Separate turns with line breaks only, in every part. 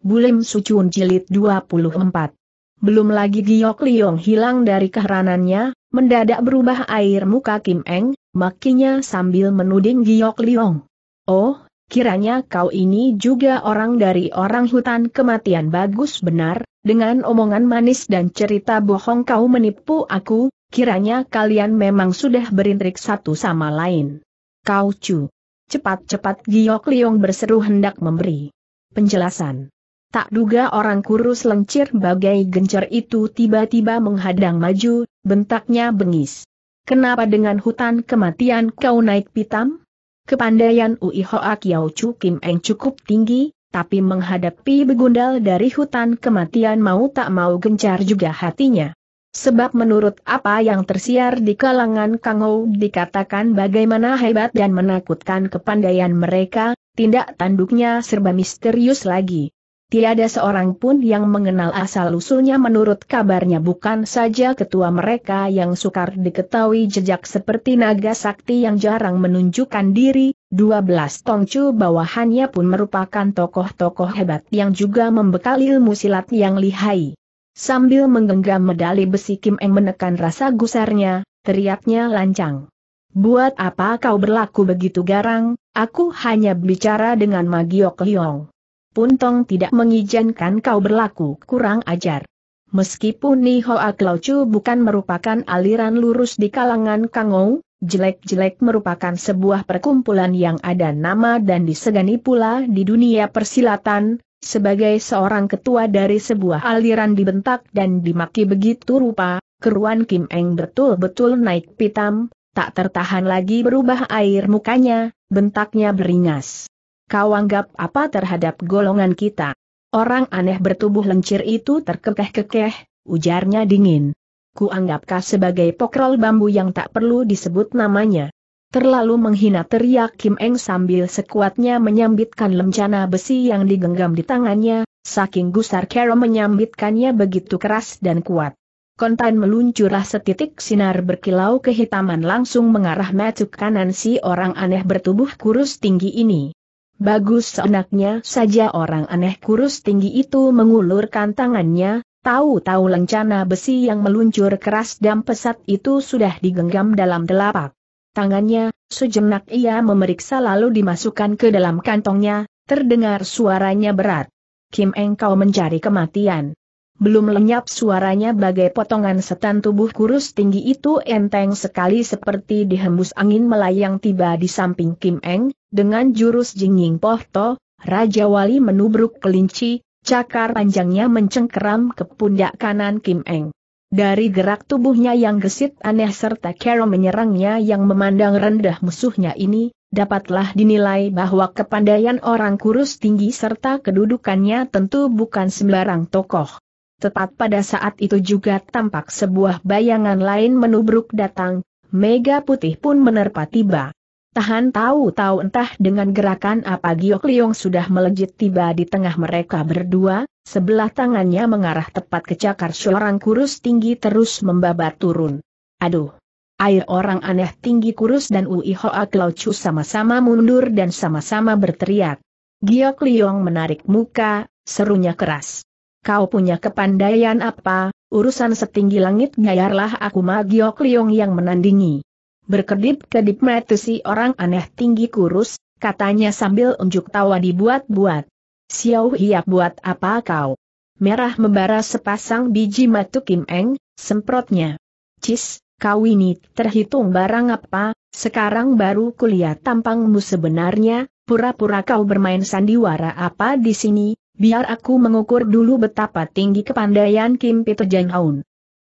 Bulim Sucun Jilid 24. Belum lagi Giok Liong hilang dari keheranannya, mendadak berubah air muka Kim Eng, makinya sambil menuding Giok Liong. Oh, kiranya kau ini juga orang dari orang hutan kematian bagus benar, dengan omongan manis dan cerita bohong kau menipu aku, kiranya kalian memang sudah berintrik satu sama lain. Kau cu. Cepat-cepat Giok Liong berseru hendak memberi penjelasan. Tak duga orang kurus lencir bagai gencar itu tiba-tiba menghadang maju, bentaknya bengis. Kenapa dengan hutan kematian kau naik pitam? Kepandaian Ui Hoa Kiao Chu Kim Eng cukup tinggi, tapi menghadapi begundal dari hutan kematian mau tak mau gencar juga hatinya. Sebab menurut apa yang tersiar di kalangan Kangou dikatakan bagaimana hebat dan menakutkan kepandaian mereka, tindak tanduknya serba misterius lagi tiada seorang pun yang mengenal asal-usulnya menurut kabarnya bukan saja ketua mereka yang sukar diketahui jejak seperti naga sakti yang jarang menunjukkan diri, 12 tongcu bawahannya pun merupakan tokoh-tokoh hebat yang juga membekali ilmu silat yang lihai. Sambil menggenggam medali besi Kim Eng menekan rasa gusarnya, teriaknya lancang. Buat apa kau berlaku begitu garang, aku hanya bicara dengan Magiok Liong. Puntong tidak mengizinkan kau berlaku kurang ajar. Meskipun Nihoa Klaucu bukan merupakan aliran lurus di kalangan Kangou, jelek-jelek merupakan sebuah perkumpulan yang ada nama dan disegani pula di dunia persilatan, sebagai seorang ketua dari sebuah aliran dibentak dan dimaki begitu rupa, keruan Kim Eng betul-betul naik pitam, tak tertahan lagi berubah air mukanya, bentaknya beringas. Kau anggap apa terhadap golongan kita? Orang aneh bertubuh lencir itu terkekeh-kekeh, ujarnya dingin. Ku anggap sebagai pokrol bambu yang tak perlu disebut namanya. Terlalu menghina teriak Kim Eng sambil sekuatnya menyambitkan lencana besi yang digenggam di tangannya, saking gusar Kero menyambitkannya begitu keras dan kuat. Kontan meluncurlah setitik sinar berkilau kehitaman langsung mengarah mata kanan si orang aneh bertubuh kurus tinggi ini. Bagus seenaknya saja orang aneh kurus tinggi itu mengulurkan tangannya, tahu-tahu lencana besi yang meluncur keras dan pesat itu sudah digenggam dalam telapak. Tangannya, sejenak ia memeriksa lalu dimasukkan ke dalam kantongnya, terdengar suaranya berat. Kim Engkau mencari kematian belum lenyap suaranya bagai potongan setan tubuh kurus tinggi itu enteng sekali seperti dihembus angin melayang tiba di samping Kim Eng, dengan jurus jinging pohto, Raja Wali menubruk kelinci, cakar panjangnya mencengkeram ke pundak kanan Kim Eng. Dari gerak tubuhnya yang gesit aneh serta cara menyerangnya yang memandang rendah musuhnya ini, dapatlah dinilai bahwa kepandaian orang kurus tinggi serta kedudukannya tentu bukan sembarang tokoh. Tepat pada saat itu juga tampak sebuah bayangan lain menubruk datang, mega putih pun menerpa tiba. Tahan tahu-tahu entah dengan gerakan apa Giok Liong sudah melejit tiba di tengah mereka berdua, sebelah tangannya mengarah tepat ke cakar seorang kurus tinggi terus membabat turun. Aduh! Air orang aneh tinggi kurus dan Ui Hoa Klaucu sama-sama mundur dan sama-sama berteriak. Giok Liong menarik muka, serunya keras kau punya kepandaian apa, urusan setinggi langit gayarlah aku Magiok Liong yang menandingi. Berkedip-kedip metu si orang aneh tinggi kurus, katanya sambil unjuk tawa dibuat-buat. Xiao Hiap buat apa kau? Merah membara sepasang biji matu Kim Eng, semprotnya. Cis, kau ini terhitung barang apa, sekarang baru kulihat tampangmu sebenarnya, pura-pura kau bermain sandiwara apa di sini, Biar aku mengukur dulu betapa tinggi kepandaian Kim Peter Jang Aun.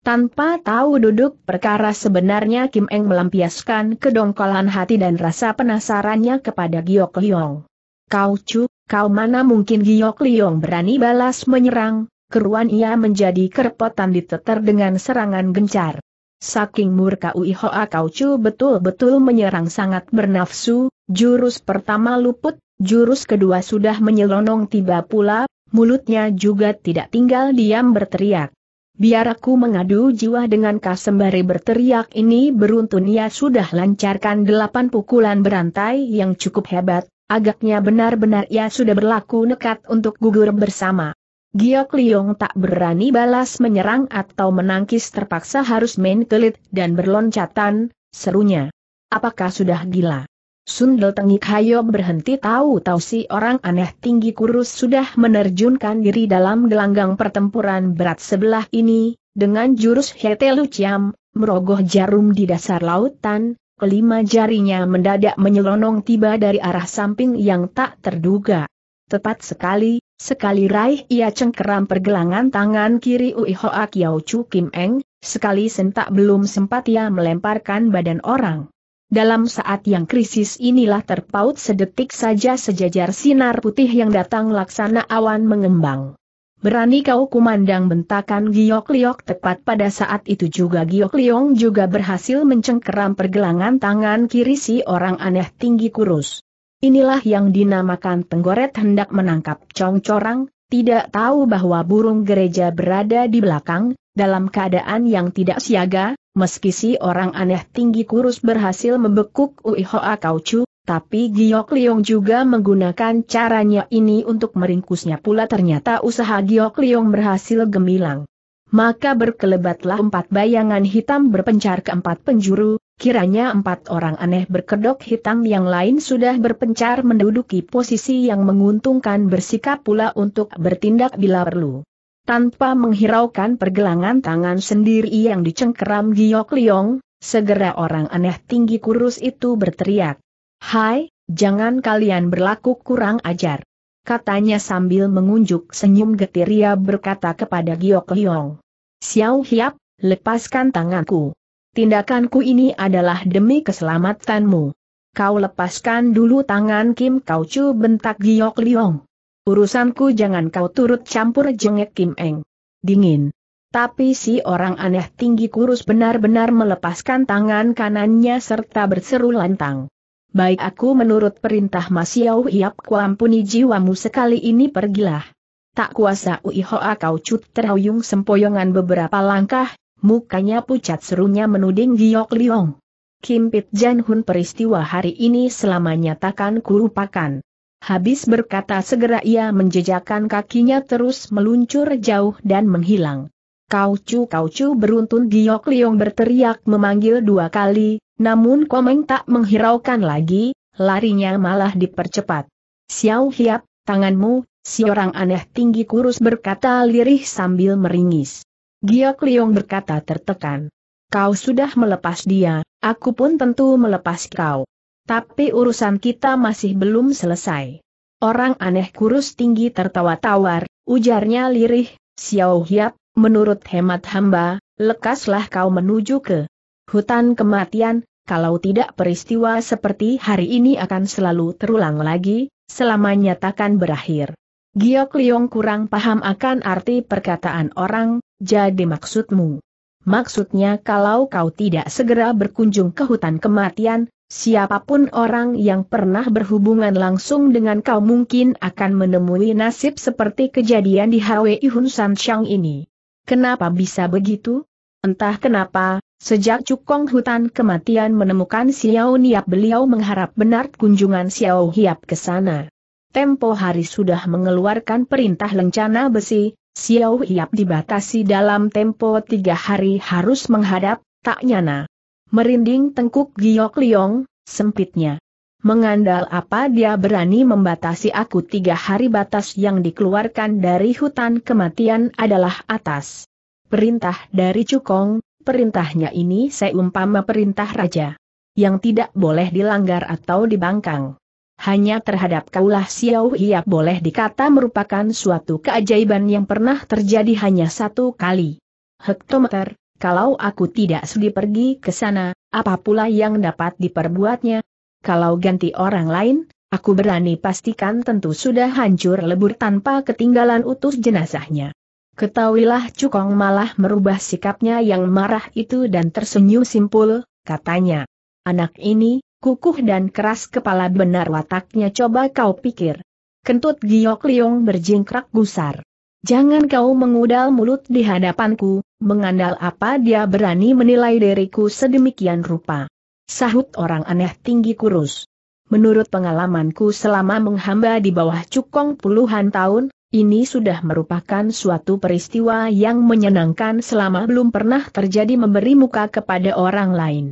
Tanpa tahu duduk perkara sebenarnya Kim Eng melampiaskan kedongkolan hati dan rasa penasarannya kepada Giok Liong. Kau cu, kau mana mungkin Giok Liong berani balas menyerang, keruan ia menjadi kerepotan diteter dengan serangan gencar. Saking murka Uihoa Chu betul-betul menyerang sangat bernafsu, jurus pertama luput, Jurus kedua sudah menyelonong tiba pula, mulutnya juga tidak tinggal diam berteriak. Biar aku mengadu jiwa dengan sembari berteriak ini beruntun ia sudah lancarkan delapan pukulan berantai yang cukup hebat, agaknya benar-benar ia sudah berlaku nekat untuk gugur bersama. Giok Liong tak berani balas menyerang atau menangkis terpaksa harus main kelit dan berloncatan, serunya. Apakah sudah gila? Sundel Tengik Hayo berhenti tahu-tahu si orang aneh tinggi kurus sudah menerjunkan diri dalam gelanggang pertempuran berat sebelah ini, dengan jurus Hete Luciam, merogoh jarum di dasar lautan, kelima jarinya mendadak menyelonong tiba dari arah samping yang tak terduga. Tepat sekali, sekali raih ia cengkeram pergelangan tangan kiri Ui Hoa Chu Kim Eng, sekali sentak belum sempat ia melemparkan badan orang. Dalam saat yang krisis inilah terpaut sedetik saja sejajar sinar putih yang datang laksana awan mengembang. Berani kau kumandang bentakan Giok Liok tepat pada saat itu juga Giok Liong juga berhasil mencengkeram pergelangan tangan kiri si orang aneh tinggi kurus. Inilah yang dinamakan tenggoret hendak menangkap congcorang, tidak tahu bahwa burung gereja berada di belakang, dalam keadaan yang tidak siaga, Meski si orang aneh tinggi kurus berhasil membekuk Ui Hoa Kaucu, tapi Giok Liong juga menggunakan caranya ini untuk meringkusnya pula ternyata usaha Giok Liong berhasil gemilang. Maka berkelebatlah empat bayangan hitam berpencar ke empat penjuru, kiranya empat orang aneh berkedok hitam yang lain sudah berpencar menduduki posisi yang menguntungkan bersikap pula untuk bertindak bila perlu tanpa menghiraukan pergelangan tangan sendiri yang dicengkeram Giok Liong, segera orang aneh tinggi kurus itu berteriak. Hai, jangan kalian berlaku kurang ajar. Katanya sambil mengunjuk senyum getir ia berkata kepada Giok Liong. Xiao Hiap, lepaskan tanganku. Tindakanku ini adalah demi keselamatanmu. Kau lepaskan dulu tangan Kim Kau Chu bentak Giok Liong. Urusanku jangan kau turut campur jengek Kim Eng. Dingin. Tapi si orang aneh tinggi kurus benar-benar melepaskan tangan kanannya serta berseru lantang. Baik aku menurut perintah Mas Yau Hiap kuampuni jiwamu sekali ini pergilah. Tak kuasa Uihoa kau cut terhuyung sempoyongan beberapa langkah, mukanya pucat serunya menuding Giok Liong. Kim Pit Jan Hun peristiwa hari ini selamanya takkan kulupakan. Habis berkata segera ia menjejakkan kakinya terus meluncur jauh dan menghilang. Kau cu kau cu beruntun Giok Liong berteriak memanggil dua kali, namun Komeng tak menghiraukan lagi, larinya malah dipercepat. Xiao Hiap, tanganmu, si orang aneh tinggi kurus berkata lirih sambil meringis. Giok Liong berkata tertekan. Kau sudah melepas dia, aku pun tentu melepas kau. Tapi urusan kita masih belum selesai. Orang aneh kurus tinggi tertawa tawar, ujarnya lirih, Xiao Hiap, menurut hemat hamba, lekaslah kau menuju ke hutan kematian, kalau tidak peristiwa seperti hari ini akan selalu terulang lagi, selamanya takkan berakhir. Giok Liong kurang paham akan arti perkataan orang, jadi maksudmu. Maksudnya kalau kau tidak segera berkunjung ke hutan kematian, Siapapun orang yang pernah berhubungan langsung dengan kau mungkin akan menemui nasib seperti kejadian di Hwi Hun San Shang ini. Kenapa bisa begitu? Entah kenapa, sejak cukong hutan kematian menemukan Xiao Niap beliau mengharap benar kunjungan Xiao Hiap ke sana. Tempo hari sudah mengeluarkan perintah lencana besi, Xiao Hiap dibatasi dalam tempo tiga hari harus menghadap, tak nyana merinding tengkuk Giok Liong, sempitnya. Mengandal apa dia berani membatasi aku tiga hari batas yang dikeluarkan dari hutan kematian adalah atas. Perintah dari Cukong, perintahnya ini saya umpama perintah raja. Yang tidak boleh dilanggar atau dibangkang. Hanya terhadap kaulah Xiao Hiap boleh dikata merupakan suatu keajaiban yang pernah terjadi hanya satu kali. Hektometer, kalau aku tidak sudi pergi ke sana, apa pula yang dapat diperbuatnya? Kalau ganti orang lain, aku berani pastikan tentu sudah hancur lebur tanpa ketinggalan utuh jenazahnya. Ketahuilah Cukong malah merubah sikapnya yang marah itu dan tersenyum simpul, katanya. Anak ini, kukuh dan keras kepala benar wataknya coba kau pikir. Kentut Giok Liong berjingkrak gusar. Jangan kau mengudal mulut di hadapanku, mengandal apa dia berani menilai diriku sedemikian rupa. Sahut orang aneh tinggi kurus. Menurut pengalamanku selama menghamba di bawah cukong puluhan tahun, ini sudah merupakan suatu peristiwa yang menyenangkan selama belum pernah terjadi memberi muka kepada orang lain.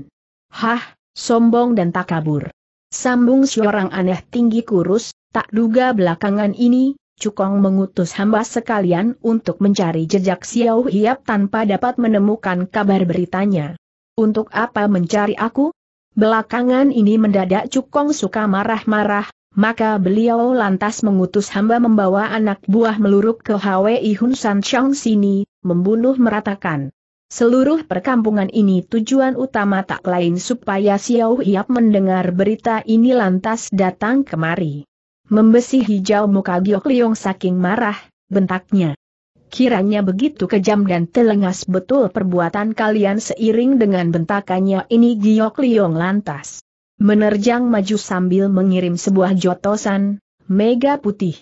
Hah, sombong dan takabur. Sambung seorang aneh tinggi kurus, tak duga belakangan ini, Cukong mengutus hamba sekalian untuk mencari jejak Xiao Hiap tanpa dapat menemukan kabar beritanya. Untuk apa mencari aku? Belakangan ini mendadak Cukong suka marah-marah, maka beliau lantas mengutus hamba membawa anak buah meluruk ke Hwi Hun San Chong sini, membunuh meratakan. Seluruh perkampungan ini tujuan utama tak lain supaya Xiao Hiap mendengar berita ini lantas datang kemari. Membesi hijau muka Giok Liong saking marah, bentaknya. Kiranya begitu kejam dan telengas betul perbuatan kalian seiring dengan bentakannya ini Giok Liong lantas. Menerjang maju sambil mengirim sebuah jotosan, mega putih.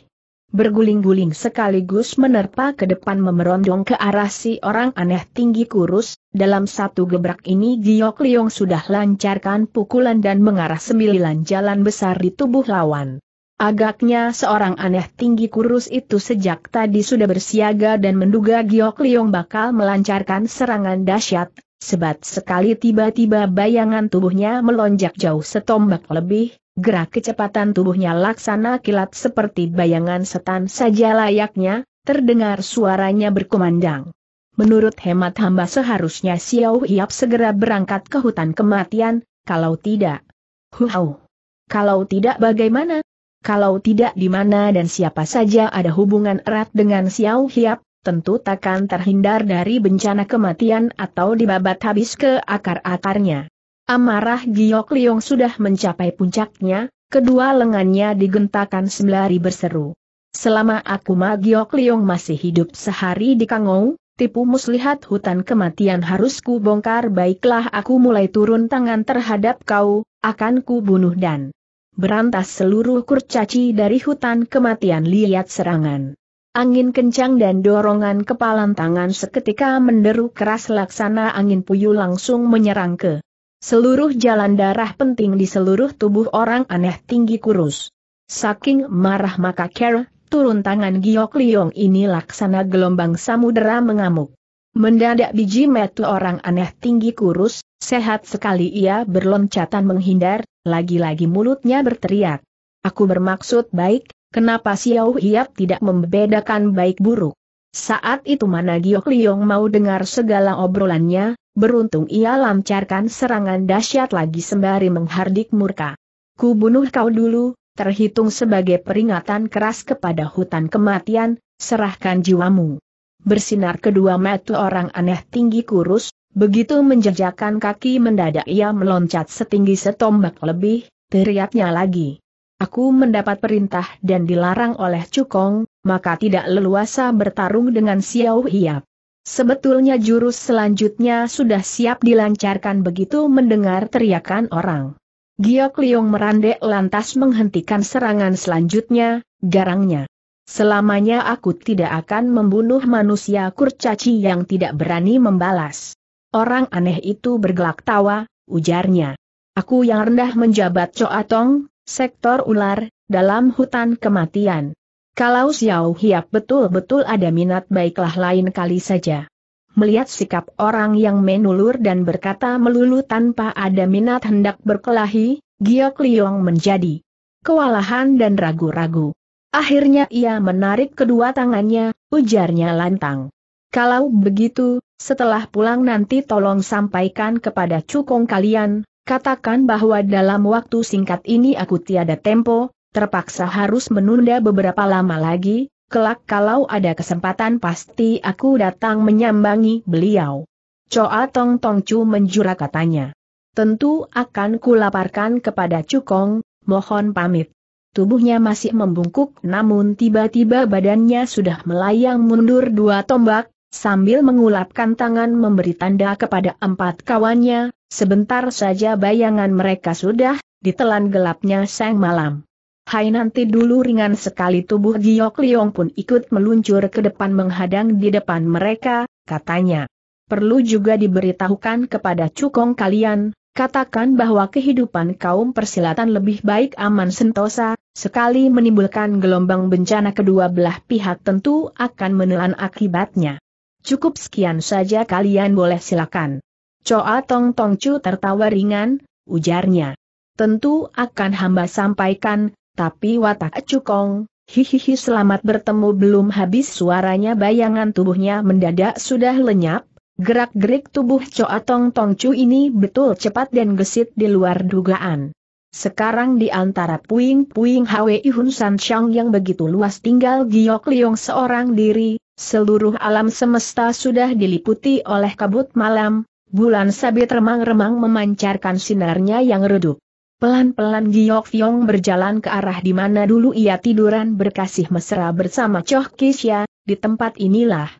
Berguling-guling sekaligus menerpa ke depan memerondong ke arah si orang aneh tinggi kurus, dalam satu gebrak ini Giok Liong sudah lancarkan pukulan dan mengarah sembilan jalan besar di tubuh lawan. Agaknya seorang aneh tinggi kurus itu sejak tadi sudah bersiaga dan menduga Giok Liong bakal melancarkan serangan dahsyat. Sebat sekali tiba-tiba bayangan tubuhnya melonjak jauh setombak lebih, gerak kecepatan tubuhnya laksana kilat seperti bayangan setan saja layaknya, terdengar suaranya berkumandang. Menurut hemat hamba seharusnya Xiao Hiap segera berangkat ke hutan kematian, kalau tidak. Huau! Kalau tidak bagaimana? kalau tidak di mana dan siapa saja ada hubungan erat dengan Xiao Hiap, tentu takkan terhindar dari bencana kematian atau dibabat habis ke akar-akarnya. Amarah Giok Liong sudah mencapai puncaknya, kedua lengannya digentakan sembari berseru. Selama aku Ma Giok Liong masih hidup sehari di Kangou, tipu muslihat hutan kematian harus ku bongkar baiklah aku mulai turun tangan terhadap kau, akan ku bunuh dan berantas seluruh kurcaci dari hutan kematian lihat serangan. Angin kencang dan dorongan kepalan tangan seketika menderu keras laksana angin puyuh langsung menyerang ke seluruh jalan darah penting di seluruh tubuh orang aneh tinggi kurus. Saking marah maka Kera, turun tangan Giok Liong ini laksana gelombang samudera mengamuk. Mendadak biji metu orang aneh tinggi kurus, Sehat sekali ia berloncatan menghindar, lagi-lagi mulutnya berteriak. Aku bermaksud baik, kenapa Xiao Hiap tidak membedakan baik buruk? Saat itu mana Giok Liong mau dengar segala obrolannya, beruntung ia lancarkan serangan dahsyat lagi sembari menghardik murka. Ku bunuh kau dulu, terhitung sebagai peringatan keras kepada hutan kematian, serahkan jiwamu. Bersinar kedua mata orang aneh tinggi kurus, Begitu menjejakkan kaki mendadak ia meloncat setinggi setombak lebih, teriaknya lagi. Aku mendapat perintah dan dilarang oleh Cukong, maka tidak leluasa bertarung dengan Xiao Hiap. Sebetulnya jurus selanjutnya sudah siap dilancarkan begitu mendengar teriakan orang. Giok Liong merandek lantas menghentikan serangan selanjutnya, garangnya. Selamanya aku tidak akan membunuh manusia kurcaci yang tidak berani membalas. Orang aneh itu bergelak tawa, ujarnya. Aku yang rendah menjabat Coatong, sektor ular, dalam hutan kematian. Kalau Xiao Hiap betul-betul ada minat baiklah lain kali saja. Melihat sikap orang yang menulur dan berkata melulu tanpa ada minat hendak berkelahi, Giok Liong menjadi kewalahan dan ragu-ragu. Akhirnya ia menarik kedua tangannya, ujarnya lantang. Kalau begitu, setelah pulang nanti tolong sampaikan kepada cukong kalian, katakan bahwa dalam waktu singkat ini aku tiada tempo, terpaksa harus menunda beberapa lama lagi, kelak kalau ada kesempatan pasti aku datang menyambangi beliau. Coa Tong Tong Chu menjura katanya. Tentu akan kulaparkan kepada Cukong, mohon pamit. Tubuhnya masih membungkuk namun tiba-tiba badannya sudah melayang mundur dua tombak, sambil mengulapkan tangan memberi tanda kepada empat kawannya, sebentar saja bayangan mereka sudah, ditelan gelapnya sang malam. Hai nanti dulu ringan sekali tubuh Giok Liong pun ikut meluncur ke depan menghadang di depan mereka, katanya. Perlu juga diberitahukan kepada cukong kalian, katakan bahwa kehidupan kaum persilatan lebih baik aman sentosa, sekali menimbulkan gelombang bencana kedua belah pihak tentu akan menelan akibatnya. Cukup sekian saja kalian boleh silakan. Choa Tong Tong Chu tertawa ringan, ujarnya. Tentu akan hamba sampaikan, tapi watak cukong, hihihi selamat bertemu belum habis suaranya bayangan tubuhnya mendadak sudah lenyap, gerak-gerik tubuh Choa Tong Tong Chu ini betul cepat dan gesit di luar dugaan. Sekarang di antara puing-puing Hwi Hun San Shang yang begitu luas tinggal Giok Liong seorang diri, Seluruh alam semesta sudah diliputi oleh kabut malam, bulan sabit remang-remang memancarkan sinarnya yang redup. Pelan-pelan Giok Fiong berjalan ke arah di mana dulu ia tiduran berkasih mesra bersama Choh Kisya, di tempat inilah.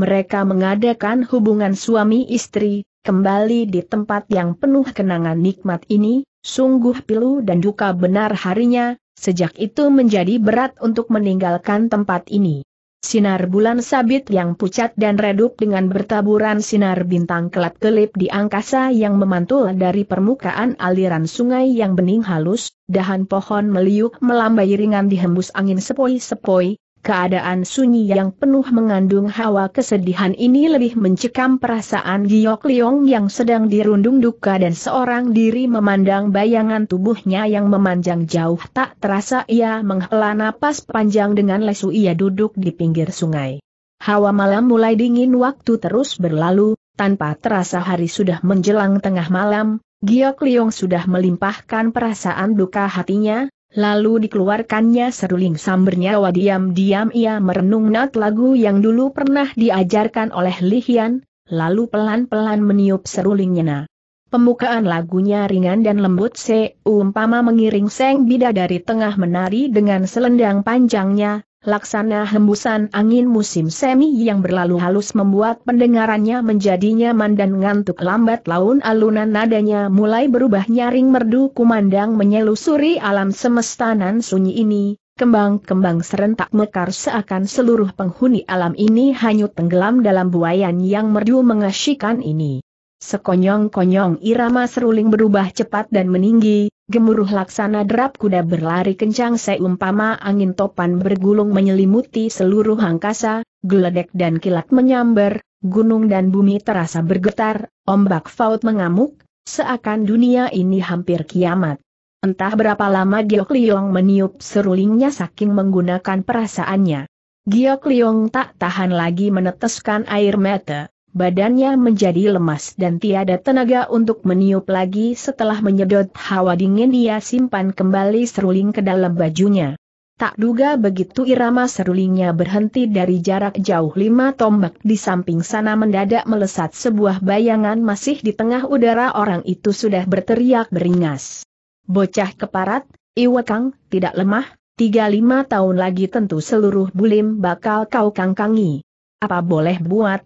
Mereka mengadakan hubungan suami istri, kembali di tempat yang penuh kenangan nikmat ini, sungguh pilu dan duka benar harinya, sejak itu menjadi berat untuk meninggalkan tempat ini. Sinar bulan sabit yang pucat dan redup dengan bertaburan sinar bintang kelap-kelip di angkasa yang memantul dari permukaan aliran sungai yang bening halus, dahan pohon meliuk melambai ringan dihembus angin sepoi-sepoi, keadaan sunyi yang penuh mengandung hawa kesedihan ini lebih mencekam perasaan Giok Liong yang sedang dirundung duka dan seorang diri memandang bayangan tubuhnya yang memanjang jauh tak terasa ia menghela napas panjang dengan lesu ia duduk di pinggir sungai. Hawa malam mulai dingin waktu terus berlalu, tanpa terasa hari sudah menjelang tengah malam, Giok Liong sudah melimpahkan perasaan duka hatinya, Lalu dikeluarkannya seruling sambernyawa diam-diam ia merenung nat lagu yang dulu pernah diajarkan oleh Li Hian. lalu pelan-pelan meniup serulingnya. nyena. Pembukaan lagunya ringan dan lembut seumpama mengiring seng bida dari tengah menari dengan selendang panjangnya, Laksana hembusan angin musim semi yang berlalu halus membuat pendengarannya menjadi nyaman dan ngantuk lambat laun alunan nadanya mulai berubah nyaring merdu kumandang menyelusuri alam semesta nan sunyi ini, kembang-kembang serentak mekar seakan seluruh penghuni alam ini hanyut tenggelam dalam buayan yang merdu mengasyikan ini. Sekonyong-konyong irama seruling berubah cepat dan meninggi, Gemuruh laksana derap kuda berlari kencang seumpama angin topan bergulung menyelimuti seluruh angkasa, geledek dan kilat menyambar, gunung dan bumi terasa bergetar, ombak faut mengamuk, seakan dunia ini hampir kiamat. Entah berapa lama Giok Liong meniup serulingnya saking menggunakan perasaannya. Giok Liong tak tahan lagi meneteskan air mata badannya menjadi lemas dan tiada tenaga untuk meniup lagi setelah menyedot hawa dingin ia simpan kembali seruling ke dalam bajunya. Tak duga begitu irama serulingnya berhenti dari jarak jauh lima tombak di samping sana mendadak melesat sebuah bayangan masih di tengah udara orang itu sudah berteriak beringas. Bocah keparat, iwekang, tidak lemah, tiga lima tahun lagi tentu seluruh bulim bakal kau kangkangi. Apa boleh buat,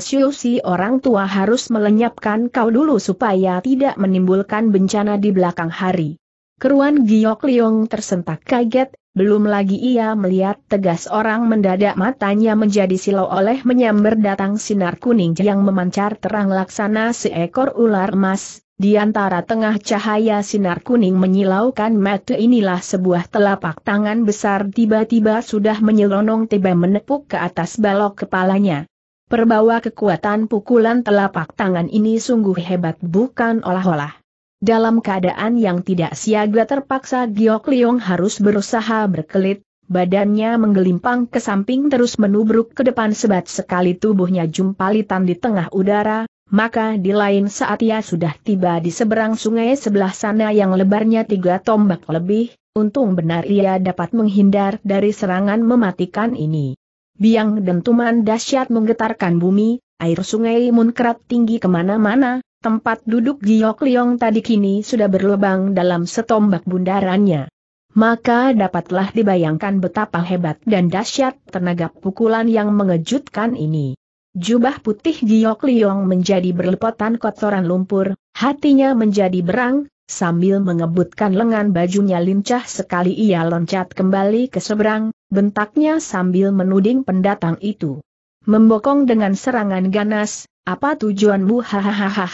Siu si orang tua harus melenyapkan kau dulu supaya tidak menimbulkan bencana di belakang hari. Keruan Giok Liong tersentak kaget, belum lagi ia melihat tegas orang mendadak matanya menjadi silau oleh menyambar datang sinar kuning yang memancar terang laksana seekor ular emas, di antara tengah cahaya sinar kuning menyilaukan mata inilah sebuah telapak tangan besar tiba-tiba sudah menyelonong tiba menepuk ke atas balok kepalanya. Perbawa kekuatan pukulan telapak tangan ini sungguh hebat bukan olah-olah. Dalam keadaan yang tidak siaga terpaksa Giok Leong harus berusaha berkelit, badannya menggelimpang ke samping terus menubruk ke depan sebat sekali tubuhnya jumpalitan di tengah udara, maka di lain saat ia sudah tiba di seberang sungai sebelah sana yang lebarnya tiga tombak lebih, untung benar ia dapat menghindar dari serangan mematikan ini. Biang dentuman dahsyat menggetarkan bumi, air sungai munkrat tinggi kemana-mana, tempat duduk Giok Liong tadi kini sudah berlubang dalam setombak bundarannya. Maka dapatlah dibayangkan betapa hebat dan dahsyat tenaga pukulan yang mengejutkan ini. Jubah putih Giok Liong menjadi berlepotan kotoran lumpur, hatinya menjadi berang, sambil mengebutkan lengan bajunya lincah sekali ia loncat kembali ke seberang, bentaknya sambil menuding pendatang itu. Membokong dengan serangan ganas, apa tujuanmu hahaha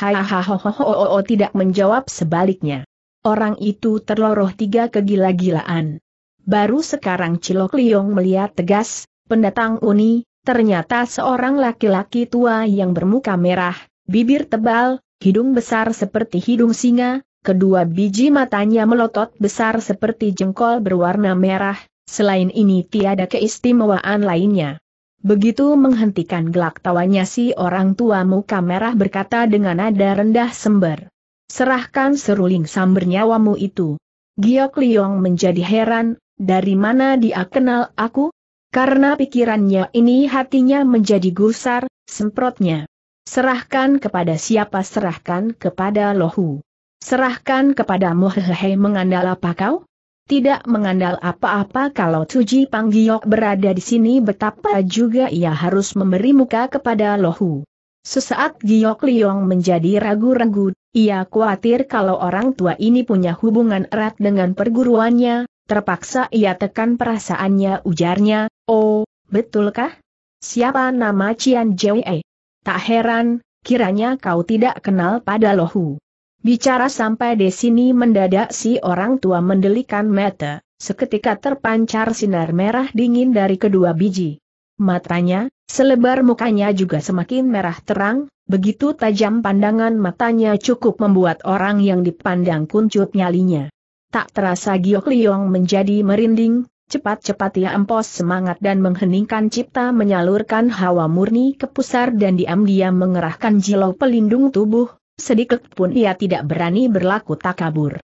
tidak menjawab sebaliknya. Orang itu terloroh tiga kegila-gilaan. Baru sekarang Cilok Liong melihat tegas, pendatang Uni, ternyata seorang laki-laki tua yang bermuka merah, bibir tebal, hidung besar seperti hidung singa, kedua biji matanya melotot besar seperti jengkol berwarna merah, Selain ini tiada keistimewaan lainnya. Begitu menghentikan gelak tawanya si orang tua muka merah berkata dengan nada rendah sember. Serahkan seruling samber nyawamu itu. Giok Liong menjadi heran, dari mana dia kenal aku? Karena pikirannya ini hatinya menjadi gusar, semprotnya. Serahkan kepada siapa serahkan kepada Lohu. Serahkan kepadamu hehehe mengandala pakau? Tidak mengandal apa-apa kalau Tuji Panggiok berada di sini betapa juga ia harus memberi muka kepada Lohu. Sesaat Giok Liong menjadi ragu-ragu, ia khawatir kalau orang tua ini punya hubungan erat dengan perguruannya, terpaksa ia tekan perasaannya ujarnya, oh, betulkah? Siapa nama Cian Jwe? Eh, tak heran, kiranya kau tidak kenal pada Lohu. Bicara sampai di sini mendadak si orang tua mendelikan mata, seketika terpancar sinar merah dingin dari kedua biji. Matanya, selebar mukanya juga semakin merah terang, begitu tajam pandangan matanya cukup membuat orang yang dipandang kuncup nyalinya. Tak terasa Giok Liong menjadi merinding, cepat-cepat ia empos semangat dan mengheningkan cipta menyalurkan hawa murni ke pusar dan diam-diam mengerahkan jilau pelindung tubuh, sedikit pun ia tidak berani berlaku takabur.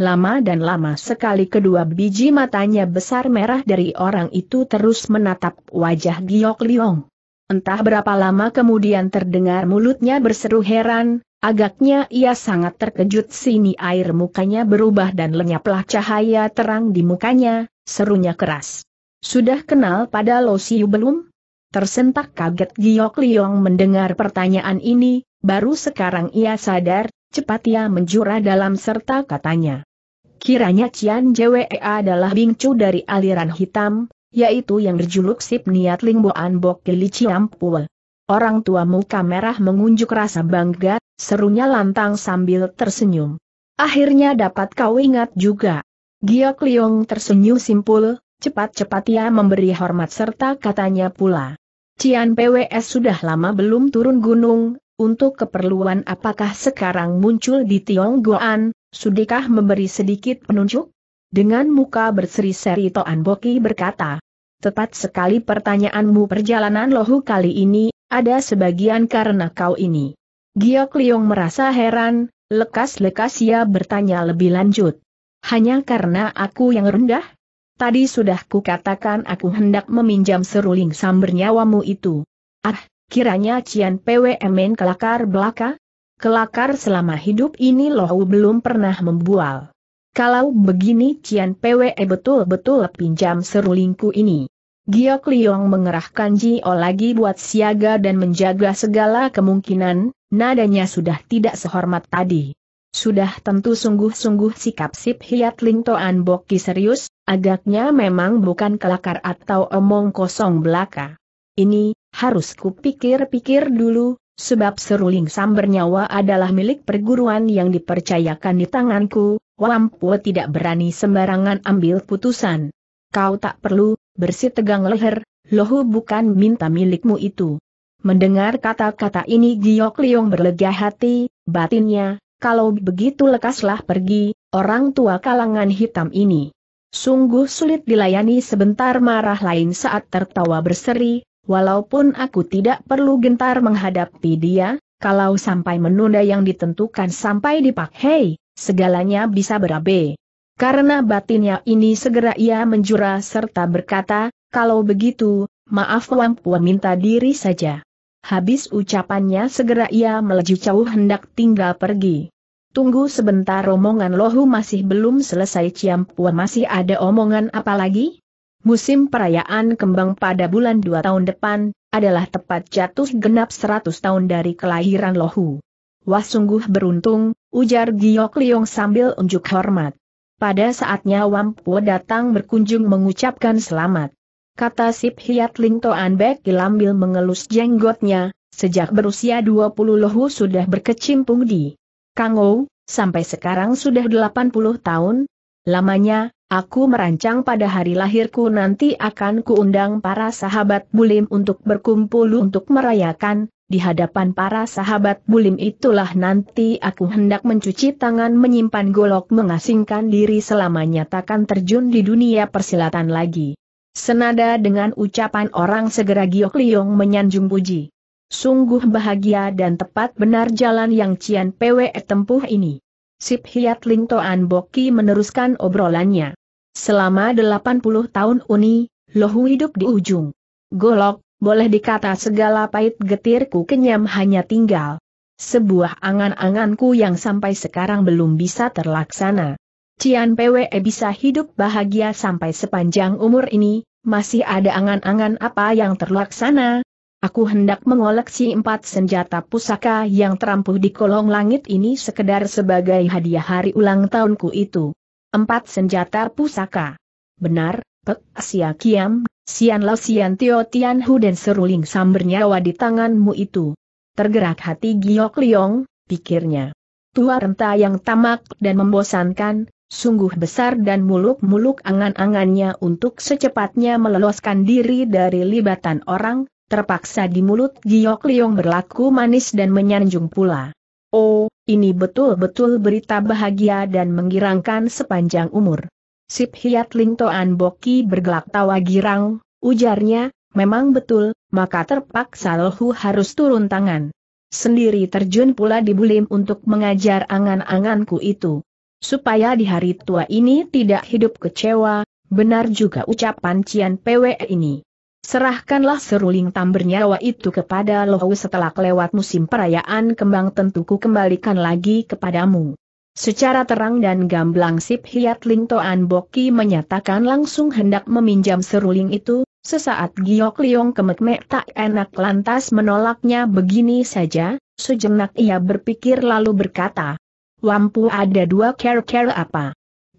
Lama dan lama sekali kedua biji matanya besar merah dari orang itu terus menatap wajah Giok Liong. Entah berapa lama kemudian terdengar mulutnya berseru heran, agaknya ia sangat terkejut sini air mukanya berubah dan lenyaplah cahaya terang di mukanya, serunya keras. Sudah kenal pada Lo Siu belum? Tersentak kaget Giok Liong mendengar pertanyaan ini, baru sekarang ia sadar, cepat ia menjura dalam serta katanya. Kiranya Cian Jwe adalah bingcu dari aliran hitam, yaitu yang berjuluk Sip Niat Lingboan Bok Gili Ciampul. Orang tua muka merah mengunjuk rasa bangga, serunya lantang sambil tersenyum. Akhirnya dapat kau ingat juga. Giok Liong tersenyum simpul, cepat-cepat ia memberi hormat serta katanya pula. Cian PWS sudah lama belum turun gunung, untuk keperluan apakah sekarang muncul di Goan, sudikah memberi sedikit penunjuk? Dengan muka berseri-seri Toan Boki berkata, Tepat sekali pertanyaanmu perjalanan lohu kali ini, ada sebagian karena kau ini. Giok Liong merasa heran, lekas-lekas ia bertanya lebih lanjut. Hanya karena aku yang rendah? Tadi sudah kukatakan aku hendak meminjam seruling sambernyawamu nyawamu itu. Ah, Kiranya Cian PWMN kelakar belaka? Kelakar selama hidup ini lohu belum pernah membual. Kalau begini Cian PWE betul-betul pinjam serulingku ini. Giok Liong mengerahkan Jio lagi buat siaga dan menjaga segala kemungkinan, nadanya sudah tidak sehormat tadi. Sudah tentu sungguh-sungguh sikap Sip Hiat Ling Toan Boki serius, agaknya memang bukan kelakar atau omong kosong belaka. Ini, harus kupikir-pikir dulu, sebab seruling sam bernyawa adalah milik perguruan yang dipercayakan di tanganku, Wampu tidak berani sembarangan ambil putusan. Kau tak perlu, bersih tegang leher, lohu bukan minta milikmu itu. Mendengar kata-kata ini Giok Liong berlega hati, batinnya, kalau begitu lekaslah pergi, orang tua kalangan hitam ini. Sungguh sulit dilayani sebentar marah lain saat tertawa berseri, Walaupun aku tidak perlu gentar menghadapi dia, kalau sampai menunda yang ditentukan sampai dipakai, segalanya bisa berabe. Karena batinnya ini segera ia menjura serta berkata, kalau begitu, maaf Wampu minta diri saja. Habis ucapannya segera ia melaju jauh hendak tinggal pergi. Tunggu sebentar omongan lohu masih belum selesai Pua masih ada omongan apa lagi? Musim perayaan kembang pada bulan dua tahun depan, adalah tepat jatuh genap seratus tahun dari kelahiran Lohu. Wah sungguh beruntung, ujar Giok Liong sambil unjuk hormat. Pada saatnya Wampu datang berkunjung mengucapkan selamat. Kata Sip Hiat Ling Toan Bek Gilambil mengelus jenggotnya, sejak berusia 20 Lohu sudah berkecimpung di Kangou, sampai sekarang sudah 80 tahun. Lamanya, Aku merancang pada hari lahirku nanti akan kuundang para sahabat bulim untuk berkumpul untuk merayakan, di hadapan para sahabat bulim itulah nanti aku hendak mencuci tangan menyimpan golok mengasingkan diri selama nyatakan terjun di dunia persilatan lagi. Senada dengan ucapan orang segera Giok Liong menyanjung puji. Sungguh bahagia dan tepat benar jalan yang Cian PW tempuh ini. Sip Hiat Ling Toan Boki meneruskan obrolannya. Selama 80 tahun Uni, Lohu hidup di ujung. Golok, boleh dikata segala pahit getirku kenyam hanya tinggal. Sebuah angan-anganku yang sampai sekarang belum bisa terlaksana. Cian PWE bisa hidup bahagia sampai sepanjang umur ini, masih ada angan-angan apa yang terlaksana? Aku hendak mengoleksi empat senjata pusaka yang terampuh di kolong langit ini sekedar sebagai hadiah hari ulang tahunku itu. Empat senjata pusaka. Benar, Pek Sia Kiam, Sian Lao Sian Tio Tian Hu dan seruling samber nyawa di tanganmu itu. Tergerak hati Giok Liong, pikirnya. Tua renta yang tamak dan membosankan, sungguh besar dan muluk-muluk angan-angannya untuk secepatnya meloloskan diri dari libatan orang, terpaksa di mulut Giok Liong berlaku manis dan menyanjung pula. Oh, ini betul-betul berita bahagia dan menggirangkan sepanjang umur. Sip Hiat Ling Toan Boki bergelak tawa girang, ujarnya, memang betul, maka terpaksa Lohu harus turun tangan. Sendiri terjun pula di Bulim untuk mengajar angan-anganku itu. Supaya di hari tua ini tidak hidup kecewa, benar juga ucapan Cian PW ini. Serahkanlah seruling tam nyawa itu kepada Lohu setelah lewat musim perayaan kembang tentuku kembalikan lagi kepadamu. Secara terang dan gamblang Sip Hiat Ling Toan Boki menyatakan langsung hendak meminjam seruling itu, sesaat Giok Liong kemekmek tak enak lantas menolaknya begini saja, sejenak ia berpikir lalu berkata, Wampu ada dua kera-kera apa?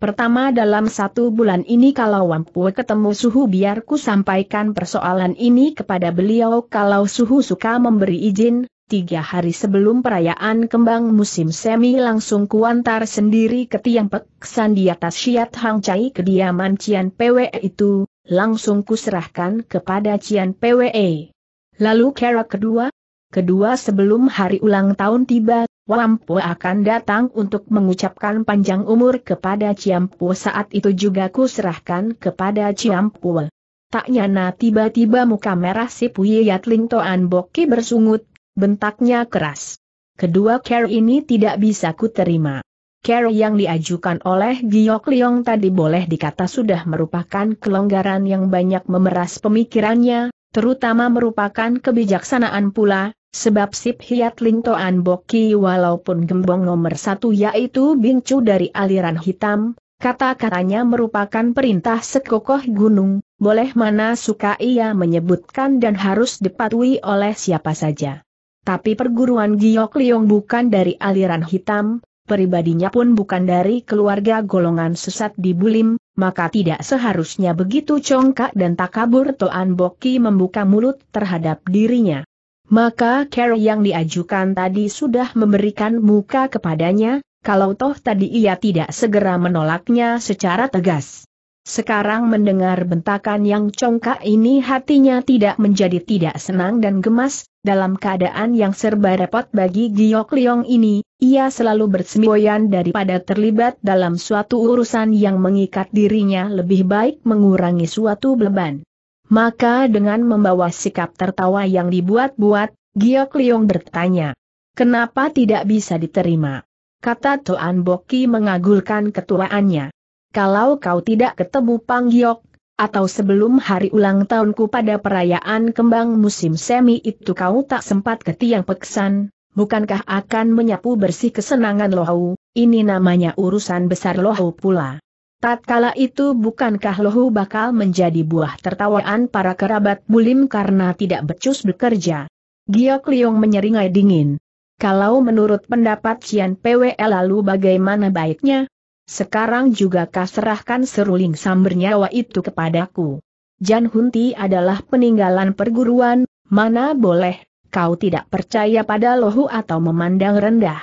Pertama dalam satu bulan ini kalau Wampu ketemu Suhu biarku sampaikan persoalan ini kepada beliau kalau Suhu suka memberi izin, tiga hari sebelum perayaan kembang musim semi langsung kuantar sendiri ke tiang peksan di atas Syiat Hang Chai kediaman Cian PWE itu, langsung kuserahkan kepada Cian PWE. Lalu kerak kedua, kedua sebelum hari ulang tahun tiba, Wampu akan datang untuk mengucapkan panjang umur kepada Ciampu saat itu juga kuserahkan kepada Ciampu. Tak nyana tiba-tiba muka merah si Puyi Yatling Toan Boki bersungut, bentaknya keras. Kedua care ini tidak bisa kuterima. Care yang diajukan oleh Giok Liong tadi boleh dikata sudah merupakan kelonggaran yang banyak memeras pemikirannya, terutama merupakan kebijaksanaan pula, Sebab Sip Hiat Ling Toan Boki walaupun gembong nomor satu yaitu Chu dari aliran hitam, kata-katanya merupakan perintah sekokoh gunung, boleh mana suka ia menyebutkan dan harus dipatuhi oleh siapa saja. Tapi perguruan Giok Liong bukan dari aliran hitam, pribadinya pun bukan dari keluarga golongan sesat di Bulim, maka tidak seharusnya begitu congkak dan takabur Toan Boki membuka mulut terhadap dirinya. Maka Carrie yang diajukan tadi sudah memberikan muka kepadanya, kalau toh tadi ia tidak segera menolaknya secara tegas. Sekarang mendengar bentakan yang congkak ini hatinya tidak menjadi tidak senang dan gemas, dalam keadaan yang serba repot bagi Giok Leong ini, ia selalu bersemboyan daripada terlibat dalam suatu urusan yang mengikat dirinya lebih baik mengurangi suatu beban. Maka dengan membawa sikap tertawa yang dibuat-buat, Giok Liong bertanya. Kenapa tidak bisa diterima? Kata Toan Boki mengagulkan ketuaannya. Kalau kau tidak ketemu Pang Giok, atau sebelum hari ulang tahunku pada perayaan kembang musim semi itu kau tak sempat ke tiang peksan, bukankah akan menyapu bersih kesenangan Lohau, ini namanya urusan besar Lohau pula. Tatkala itu bukankah Lohu bakal menjadi buah tertawaan para kerabat Bulim karena tidak becus bekerja? Giok Liong menyeringai dingin. Kalau menurut pendapat Cian PWL lalu bagaimana baiknya? Sekarang juga kau serahkan seruling nyawa itu kepadaku. Jan Hunti adalah peninggalan perguruan, mana boleh, kau tidak percaya pada Lohu atau memandang rendah.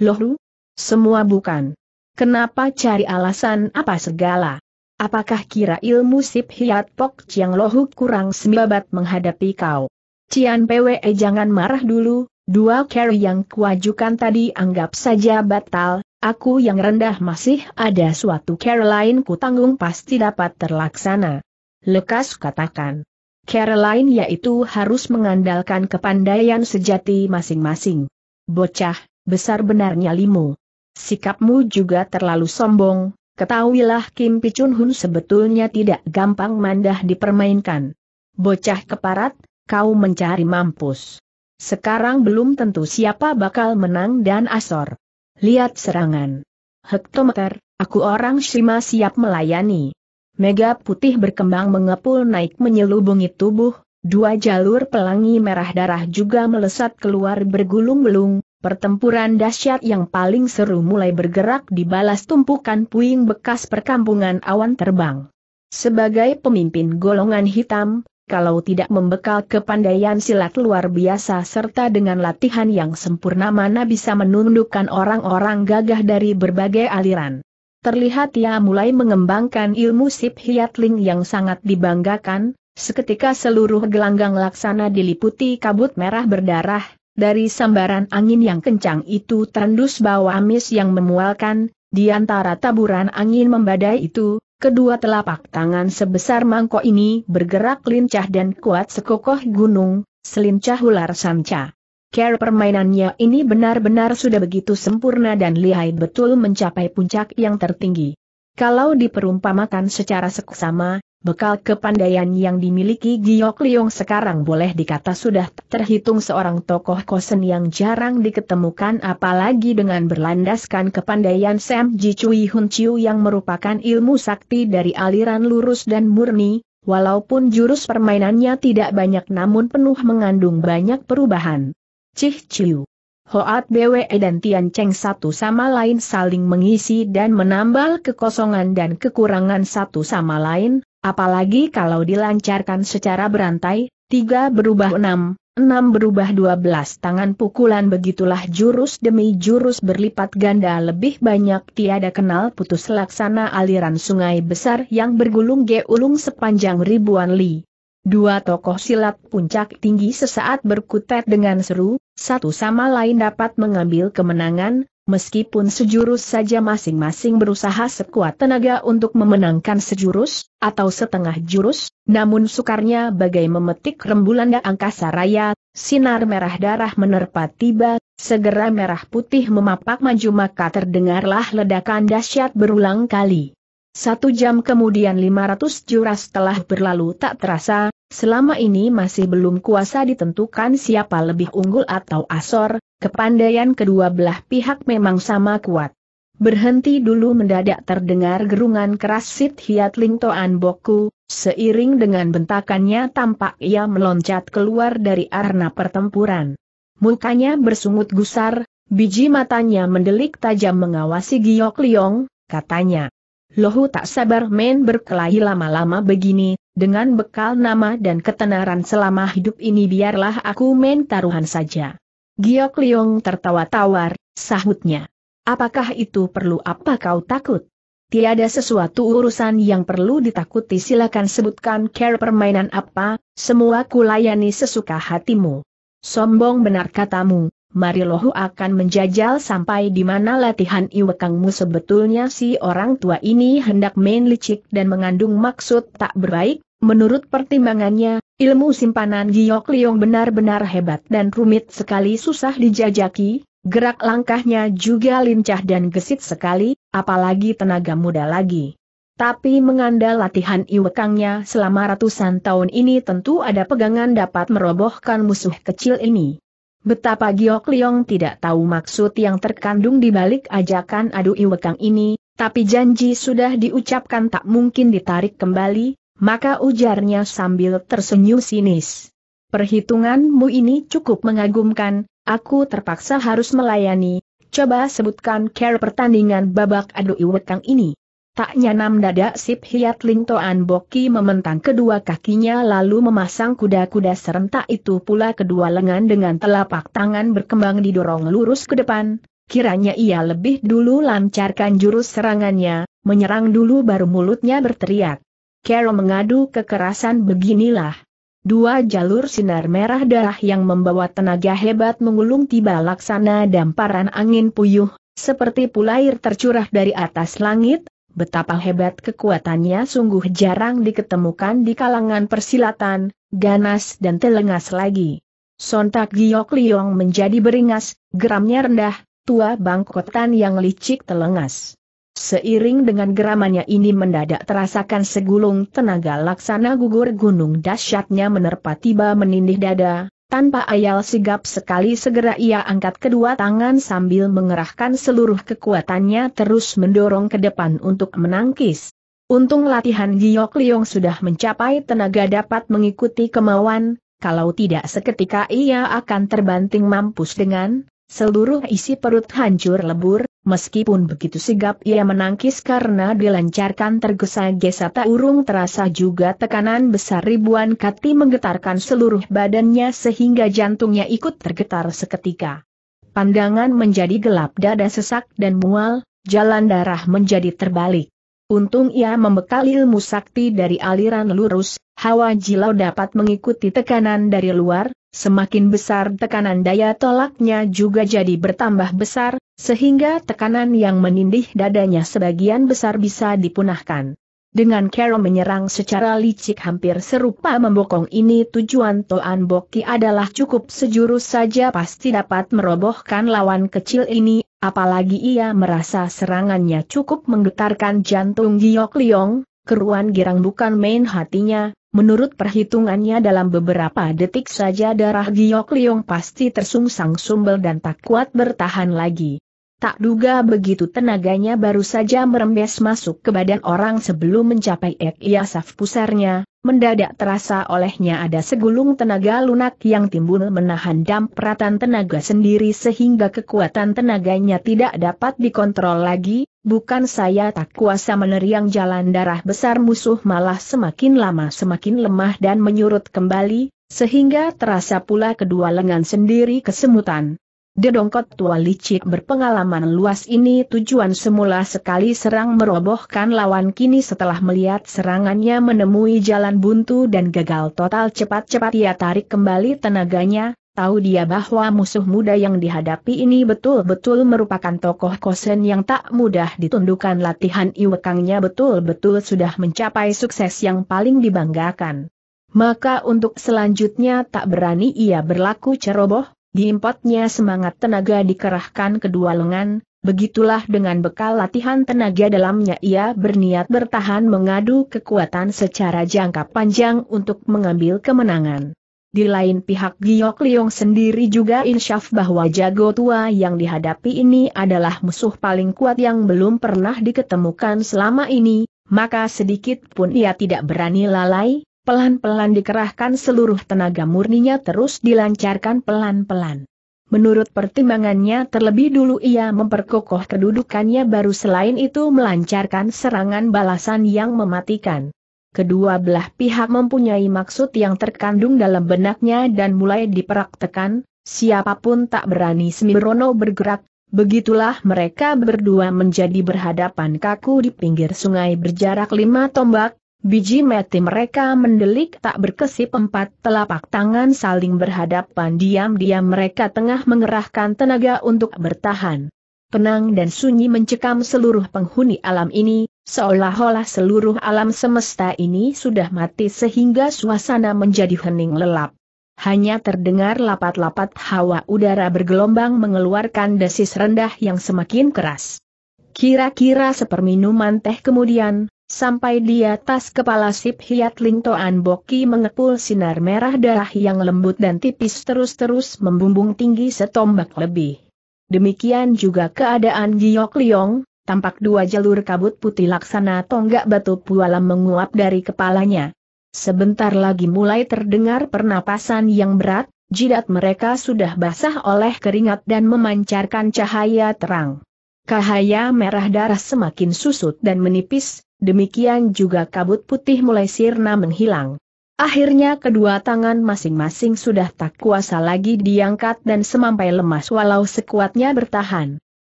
Lohu? Semua bukan. Kenapa cari alasan apa segala? Apakah kira ilmu Sip Hiat Pok Chiang Lohuk kurang sembabat menghadapi kau? Cian PWE eh, jangan marah dulu, dua carry yang kuajukan tadi anggap saja batal, aku yang rendah masih ada suatu care lain ku tanggung pasti dapat terlaksana. Lekas katakan. Care lain yaitu harus mengandalkan kepandaian sejati masing-masing. Bocah, besar benarnya limu sikapmu juga terlalu sombong, ketahuilah Kim Picun Hun sebetulnya tidak gampang mandah dipermainkan. Bocah keparat, kau mencari mampus. Sekarang belum tentu siapa bakal menang dan asor. Lihat serangan. Hektometer, aku orang Shima siap melayani. Mega putih berkembang mengepul naik menyelubungi tubuh, Dua jalur pelangi merah darah juga melesat keluar bergulung-gulung, Pertempuran dahsyat yang paling seru mulai bergerak dibalas tumpukan puing bekas perkampungan awan terbang. Sebagai pemimpin golongan hitam, kalau tidak membekal kepandaian silat luar biasa serta dengan latihan yang sempurna mana bisa menundukkan orang-orang gagah dari berbagai aliran. Terlihat ia mulai mengembangkan ilmu sip hiatling yang sangat dibanggakan, seketika seluruh gelanggang laksana diliputi kabut merah berdarah, dari sambaran angin yang kencang itu tandus bau amis yang memualkan, di antara taburan angin membadai itu, kedua telapak tangan sebesar mangkok ini bergerak lincah dan kuat sekokoh gunung, selincah ular sanca. Care permainannya ini benar-benar sudah begitu sempurna dan lihai betul mencapai puncak yang tertinggi. Kalau diperumpamakan secara seksama, Bekal kepandaian yang dimiliki Giok Liong sekarang boleh dikata sudah terhitung seorang tokoh kosen yang jarang diketemukan apalagi dengan berlandaskan kepandaian Sam Ji Chui Hun Chiu yang merupakan ilmu sakti dari aliran lurus dan murni, walaupun jurus permainannya tidak banyak namun penuh mengandung banyak perubahan. Cih Chiu Hoat BWE dan Tian Cheng satu sama lain saling mengisi dan menambal kekosongan dan kekurangan satu sama lain, Apalagi kalau dilancarkan secara berantai, tiga berubah enam, enam berubah dua belas tangan pukulan begitulah jurus demi jurus berlipat ganda lebih banyak tiada kenal putus laksana aliran sungai besar yang bergulung geulung sepanjang ribuan li. Dua tokoh silat puncak tinggi sesaat berkutat dengan seru, satu sama lain dapat mengambil kemenangan, meskipun sejurus saja masing-masing berusaha sekuat tenaga untuk memenangkan sejurus, atau setengah jurus, namun sukarnya bagai memetik rembulan angkasa raya, sinar merah darah menerpa tiba, segera merah putih memapak maju maka terdengarlah ledakan dahsyat berulang kali. Satu jam kemudian 500 juras telah berlalu tak terasa, selama ini masih belum kuasa ditentukan siapa lebih unggul atau asor, Kepandaian kedua belah pihak memang sama kuat. Berhenti dulu mendadak terdengar gerungan keras Sit Hiat Ling Toan Boku, seiring dengan bentakannya tampak ia meloncat keluar dari arena pertempuran. Mukanya bersungut gusar, biji matanya mendelik tajam mengawasi Giok Liong, katanya. Lohu tak sabar main berkelahi lama-lama begini, dengan bekal nama dan ketenaran selama hidup ini biarlah aku main taruhan saja. Giok Liong tertawa tawar, sahutnya. Apakah itu perlu apa kau takut? Tiada sesuatu urusan yang perlu ditakuti silakan sebutkan care permainan apa, semua kulayani sesuka hatimu. Sombong benar katamu, mari lohu akan menjajal sampai di mana latihan iwekangmu sebetulnya si orang tua ini hendak main licik dan mengandung maksud tak berbaik, Menurut pertimbangannya, ilmu simpanan Giok Liong benar-benar hebat dan rumit sekali susah dijajaki, gerak langkahnya juga lincah dan gesit sekali, apalagi tenaga muda lagi. Tapi mengandal latihan iwekangnya selama ratusan tahun ini tentu ada pegangan dapat merobohkan musuh kecil ini. Betapa Giok Liong tidak tahu maksud yang terkandung di balik ajakan adu iwekang ini, tapi janji sudah diucapkan tak mungkin ditarik kembali, maka ujarnya sambil tersenyum sinis. Perhitunganmu ini cukup mengagumkan, aku terpaksa harus melayani, coba sebutkan care pertandingan babak adu iwetang ini. Tak nyanam dada Sip Hiat Ling Toan Boki mementang kedua kakinya lalu memasang kuda-kuda serentak itu pula kedua lengan dengan telapak tangan berkembang didorong lurus ke depan. Kiranya ia lebih dulu lancarkan jurus serangannya, menyerang dulu baru mulutnya berteriak. Carol mengadu kekerasan beginilah. Dua jalur sinar merah darah yang membawa tenaga hebat mengulung tiba laksana damparan angin puyuh, seperti pula air tercurah dari atas langit, betapa hebat kekuatannya sungguh jarang diketemukan di kalangan persilatan, ganas dan telengas lagi. Sontak Giok Liong menjadi beringas, geramnya rendah, tua bangkotan yang licik telengas. Seiring dengan geramannya ini mendadak terasakan segulung tenaga laksana gugur gunung dahsyatnya menerpa tiba menindih dada, tanpa ayal sigap sekali segera ia angkat kedua tangan sambil mengerahkan seluruh kekuatannya terus mendorong ke depan untuk menangkis. Untung latihan Giok Liong sudah mencapai tenaga dapat mengikuti kemauan, kalau tidak seketika ia akan terbanting mampus dengan seluruh isi perut hancur lebur, Meskipun begitu sigap ia menangkis karena dilancarkan tergesa-gesa tak urung terasa juga tekanan besar ribuan kati menggetarkan seluruh badannya sehingga jantungnya ikut tergetar seketika. Pandangan menjadi gelap dada sesak dan mual, jalan darah menjadi terbalik. Untung ia membekal ilmu sakti dari aliran lurus, hawa jilau dapat mengikuti tekanan dari luar, Semakin besar tekanan daya tolaknya juga jadi bertambah besar, sehingga tekanan yang menindih dadanya sebagian besar bisa dipunahkan. Dengan Kero menyerang secara licik hampir serupa membokong ini tujuan Toan Boki adalah cukup sejurus saja pasti dapat merobohkan lawan kecil ini, apalagi ia merasa serangannya cukup menggetarkan jantung Giok Liong, keruan girang bukan main hatinya, Menurut perhitungannya dalam beberapa detik saja darah Giok Liong pasti tersungsang sumbel dan tak kuat bertahan lagi. Tak duga begitu tenaganya baru saja merembes masuk ke badan orang sebelum mencapai ek iasaf pusarnya, Mendadak terasa olehnya ada segulung tenaga lunak yang timbul menahan dampratan tenaga sendiri sehingga kekuatan tenaganya tidak dapat dikontrol lagi, bukan saya tak kuasa meneriang jalan darah besar musuh malah semakin lama semakin lemah dan menyurut kembali, sehingga terasa pula kedua lengan sendiri kesemutan. Dedongkot tua licik berpengalaman luas ini tujuan semula sekali serang merobohkan lawan kini setelah melihat serangannya menemui jalan buntu dan gagal total cepat-cepat ia tarik kembali tenaganya, tahu dia bahwa musuh muda yang dihadapi ini betul-betul merupakan tokoh kosen yang tak mudah ditundukkan latihan iwekangnya betul-betul sudah mencapai sukses yang paling dibanggakan. Maka untuk selanjutnya tak berani ia berlaku ceroboh, Diimpatnya semangat tenaga dikerahkan kedua lengan, begitulah dengan bekal latihan tenaga dalamnya ia berniat bertahan mengadu kekuatan secara jangka panjang untuk mengambil kemenangan. Di lain pihak Giok Liong sendiri juga insyaf bahwa jago tua yang dihadapi ini adalah musuh paling kuat yang belum pernah diketemukan selama ini, maka sedikit pun ia tidak berani lalai, pelan-pelan dikerahkan seluruh tenaga murninya terus dilancarkan pelan-pelan. Menurut pertimbangannya terlebih dulu ia memperkokoh kedudukannya baru selain itu melancarkan serangan balasan yang mematikan. Kedua belah pihak mempunyai maksud yang terkandung dalam benaknya dan mulai diperaktekan. siapapun tak berani Semirono bergerak, begitulah mereka berdua menjadi berhadapan kaku di pinggir sungai berjarak lima tombak, Biji mati mereka mendelik tak berkesip empat telapak tangan saling berhadapan diam-diam mereka tengah mengerahkan tenaga untuk bertahan. Tenang dan sunyi mencekam seluruh penghuni alam ini, seolah-olah seluruh alam semesta ini sudah mati sehingga suasana menjadi hening lelap. Hanya terdengar lapat-lapat hawa udara bergelombang mengeluarkan desis rendah yang semakin keras. Kira-kira seperminuman teh kemudian, Sampai di atas kepala Sip Hiat Toan Boki mengepul sinar merah darah yang lembut dan tipis terus-terus membumbung tinggi setombak lebih. Demikian juga keadaan Giok Liong, tampak dua jalur kabut putih laksana tonggak batu pualam menguap dari kepalanya. Sebentar lagi mulai terdengar pernapasan yang berat, jidat mereka sudah basah oleh keringat dan memancarkan cahaya terang. Cahaya merah darah semakin susut dan menipis, demikian juga kabut putih mulai sirna menghilang. Akhirnya kedua tangan masing-masing sudah tak kuasa lagi diangkat dan semampai lemas walau sekuatnya bertahan.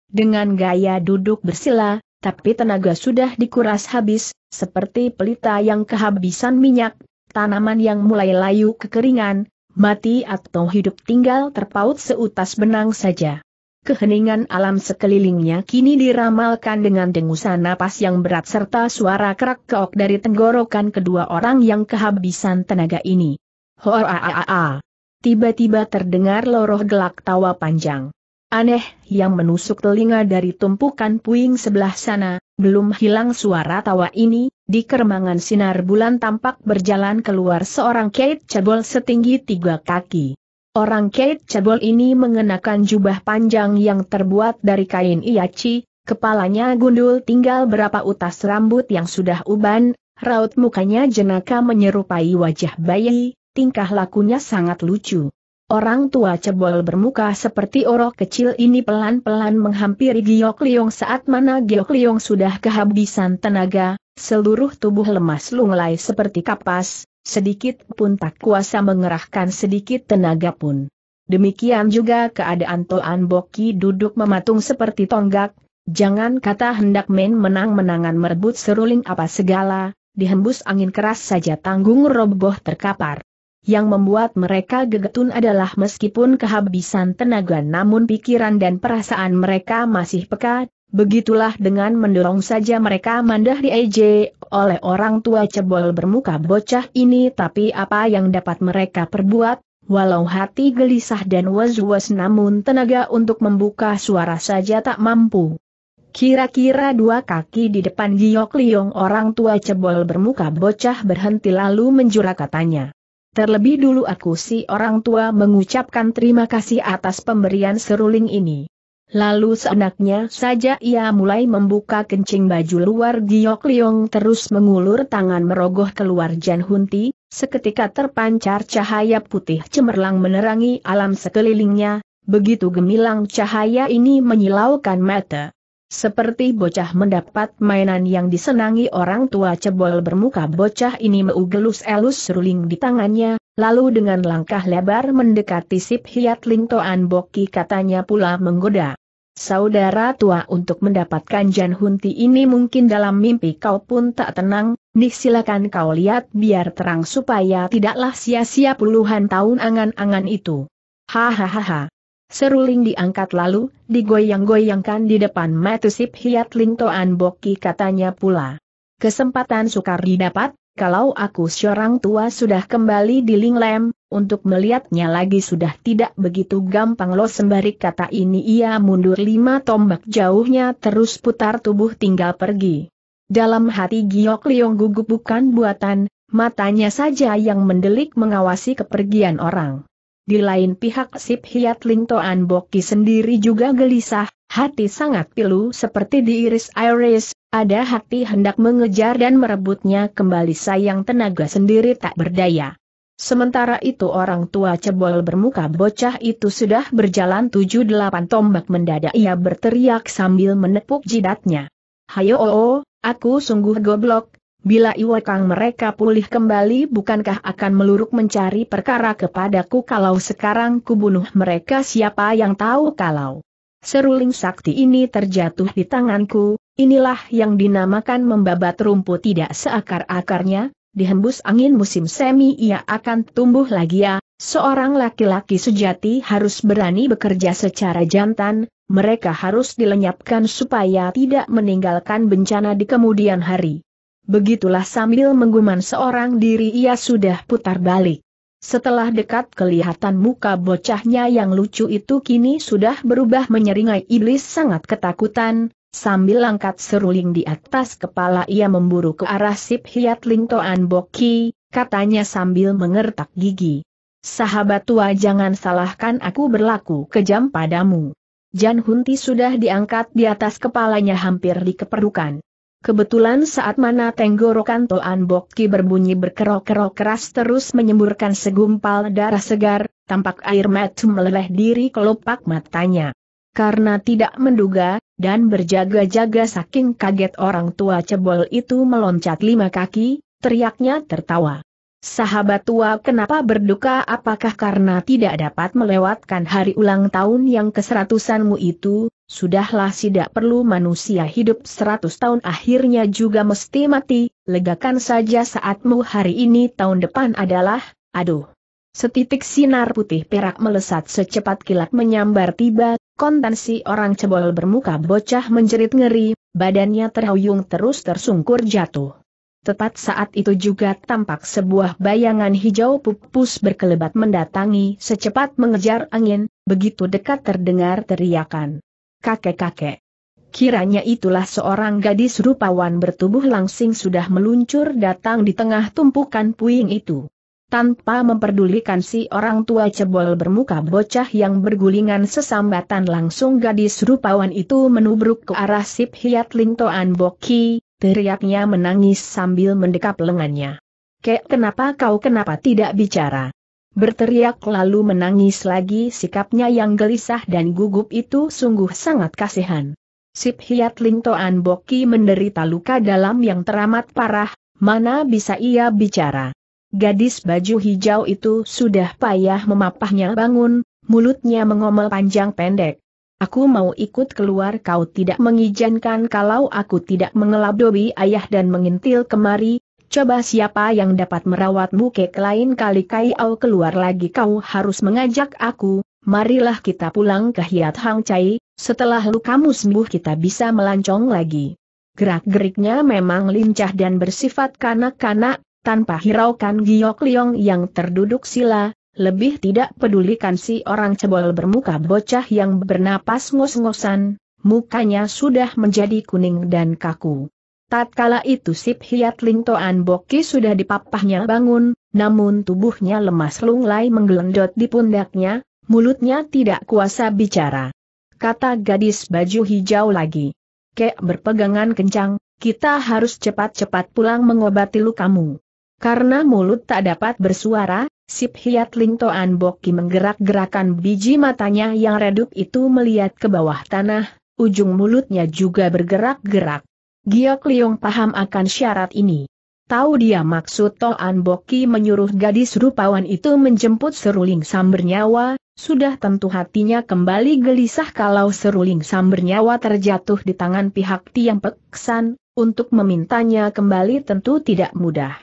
Dengan gaya duduk bersila, tapi tenaga sudah dikuras habis, seperti pelita yang kehabisan minyak, tanaman yang mulai layu kekeringan, mati atau hidup tinggal terpaut seutas benang saja keheningan alam sekelilingnya kini diramalkan dengan dengusan napas yang berat serta suara kerak keok dari tenggorokan kedua orang yang kehabisan tenaga ini. a Tiba-tiba terdengar loroh gelak tawa panjang. Aneh, yang menusuk telinga dari tumpukan puing sebelah sana, belum hilang suara tawa ini, di keremangan sinar bulan tampak berjalan keluar seorang kait Cebol setinggi tiga kaki. Orang Kate Cebol ini mengenakan jubah panjang yang terbuat dari kain iaci, kepalanya gundul tinggal berapa utas rambut yang sudah uban, raut mukanya jenaka menyerupai wajah bayi, tingkah lakunya sangat lucu. Orang tua cebol bermuka seperti orok kecil ini pelan-pelan menghampiri Giok Liong saat mana Giok Liong sudah kehabisan tenaga, seluruh tubuh lemas lunglai seperti kapas, Sedikit pun tak kuasa mengerahkan sedikit tenaga pun. Demikian juga keadaan Toan Boki duduk mematung seperti tonggak, jangan kata hendak main menang-menangan merebut seruling apa segala, dihembus angin keras saja tanggung roboh terkapar. Yang membuat mereka gegetun adalah meskipun kehabisan tenaga namun pikiran dan perasaan mereka masih pekat. Begitulah dengan mendorong saja mereka mandah di EJ oleh orang tua cebol bermuka bocah ini tapi apa yang dapat mereka perbuat, walau hati gelisah dan was-was namun tenaga untuk membuka suara saja tak mampu. Kira-kira dua kaki di depan Giok Liong orang tua cebol bermuka bocah berhenti lalu menjura katanya. Terlebih dulu aku si orang tua mengucapkan terima kasih atas pemberian seruling ini. Lalu seenaknya saja ia mulai membuka kencing baju luar Giok Liong terus mengulur tangan merogoh keluar Jan Hunti, seketika terpancar cahaya putih cemerlang menerangi alam sekelilingnya, begitu gemilang cahaya ini menyilaukan mata. Seperti bocah mendapat mainan yang disenangi orang tua cebol bermuka bocah ini meugelus elus seruling di tangannya, lalu dengan langkah lebar mendekati Sip Hiat lingtoan Boki katanya pula menggoda. Saudara tua untuk mendapatkan Jan Hunti ini mungkin dalam mimpi kau pun tak tenang, nih silakan kau lihat biar terang supaya tidaklah sia-sia puluhan tahun angan-angan itu. Hahaha. Seruling diangkat lalu, digoyang-goyangkan di depan Matusip Hiat Lingtoan Boki katanya pula. Kesempatan sukar didapat, kalau aku seorang tua sudah kembali di Linglem, untuk melihatnya lagi sudah tidak begitu gampang loh sembari kata ini ia mundur lima tombak jauhnya terus putar tubuh tinggal pergi. Dalam hati Giok Liong gugup bukan buatan, matanya saja yang mendelik mengawasi kepergian orang. Di lain pihak Sip Hiat Ling Toan Boki sendiri juga gelisah, hati sangat pilu seperti diiris iris, ada hati hendak mengejar dan merebutnya kembali sayang tenaga sendiri tak berdaya. Sementara itu orang tua cebol bermuka bocah itu sudah berjalan tujuh delapan tombak mendadak ia berteriak sambil menepuk jidatnya. Hayo oh, oh, aku sungguh goblok, bila iwakang mereka pulih kembali bukankah akan meluruk mencari perkara kepadaku kalau sekarang kubunuh mereka siapa yang tahu kalau. Seruling sakti ini terjatuh di tanganku, inilah yang dinamakan membabat rumput tidak seakar-akarnya, dihembus angin musim semi ia akan tumbuh lagi ya, seorang laki-laki sejati harus berani bekerja secara jantan, mereka harus dilenyapkan supaya tidak meninggalkan bencana di kemudian hari. Begitulah sambil mengguman seorang diri ia sudah putar balik. Setelah dekat kelihatan muka bocahnya yang lucu itu kini sudah berubah menyeringai iblis sangat ketakutan, Sambil angkat seruling di atas kepala ia memburu ke arah Sip Hiat Ling Boki, katanya sambil mengertak gigi. Sahabat tua jangan salahkan aku berlaku kejam padamu. Jan Hunti sudah diangkat di atas kepalanya hampir dikeperukan. Kebetulan saat mana tenggorokan Toan Boki berbunyi berkerok-kerok keras terus menyemburkan segumpal darah segar, tampak air mata meleleh diri kelopak matanya. Karena tidak menduga, dan berjaga-jaga saking kaget orang tua cebol itu meloncat lima kaki, teriaknya tertawa. Sahabat tua kenapa berduka apakah karena tidak dapat melewatkan hari ulang tahun yang keseratusanmu itu, sudahlah tidak perlu manusia hidup seratus tahun akhirnya juga mesti mati, legakan saja saatmu hari ini tahun depan adalah, aduh. Setitik sinar putih perak melesat secepat kilat menyambar tiba, kontensi orang cebol bermuka bocah menjerit ngeri, badannya terhuyung terus tersungkur jatuh. Tepat saat itu juga tampak sebuah bayangan hijau pupus berkelebat mendatangi secepat mengejar angin, begitu dekat terdengar teriakan. Kakek-kakek. Kiranya itulah seorang gadis rupawan bertubuh langsing sudah meluncur datang di tengah tumpukan puing itu tanpa memperdulikan si orang tua cebol bermuka bocah yang bergulingan sesambatan langsung gadis rupawan itu menubruk ke arah Sip Hiat Ling Boki, teriaknya menangis sambil mendekap lengannya. Kek kenapa kau kenapa tidak bicara? Berteriak lalu menangis lagi sikapnya yang gelisah dan gugup itu sungguh sangat kasihan. Sip Hiat Ling Boki menderita luka dalam yang teramat parah, mana bisa ia bicara. Gadis baju hijau itu sudah payah memapahnya bangun, mulutnya mengomel panjang pendek. Aku mau ikut keluar kau tidak mengizinkan kalau aku tidak mengelabdobi ayah dan mengintil kemari, coba siapa yang dapat merawat kek lain kali kau keluar lagi kau harus mengajak aku, marilah kita pulang ke Hiat Hang Chai, setelah lu kamu sembuh kita bisa melancong lagi. Gerak-geriknya memang lincah dan bersifat kanak-kanak, tanpa hiraukan Giok Liong yang terduduk sila, lebih tidak pedulikan si orang cebol bermuka bocah yang bernapas ngos-ngosan, mukanya sudah menjadi kuning dan kaku. Tatkala itu Sip Hiat Ling Toan Boki sudah dipapahnya bangun, namun tubuhnya lemas lunglai menggelendot di pundaknya, mulutnya tidak kuasa bicara. Kata gadis baju hijau lagi. Kek berpegangan kencang, kita harus cepat-cepat pulang mengobati lukamu. Karena mulut tak dapat bersuara, Sip Hiat Ling Toan Boki menggerak-gerakan biji matanya yang redup itu melihat ke bawah tanah, ujung mulutnya juga bergerak-gerak. Giok Liung paham akan syarat ini. Tahu dia maksud Toan Boki menyuruh gadis rupawan itu menjemput seruling sambernyawa, sudah tentu hatinya kembali gelisah kalau seruling sambernyawa terjatuh di tangan pihak Tiang Peksan, untuk memintanya kembali tentu tidak mudah.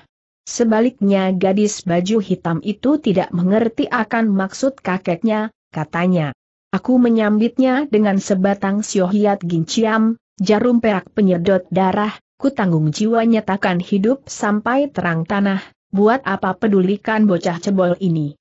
Sebaliknya gadis baju hitam itu tidak mengerti akan maksud kakeknya, katanya. Aku menyambitnya dengan sebatang siohiat ginciam, jarum perak penyedot darah, ku tanggung takkan takkan hidup sampai terang tanah, buat apa pedulikan bocah cebol ini.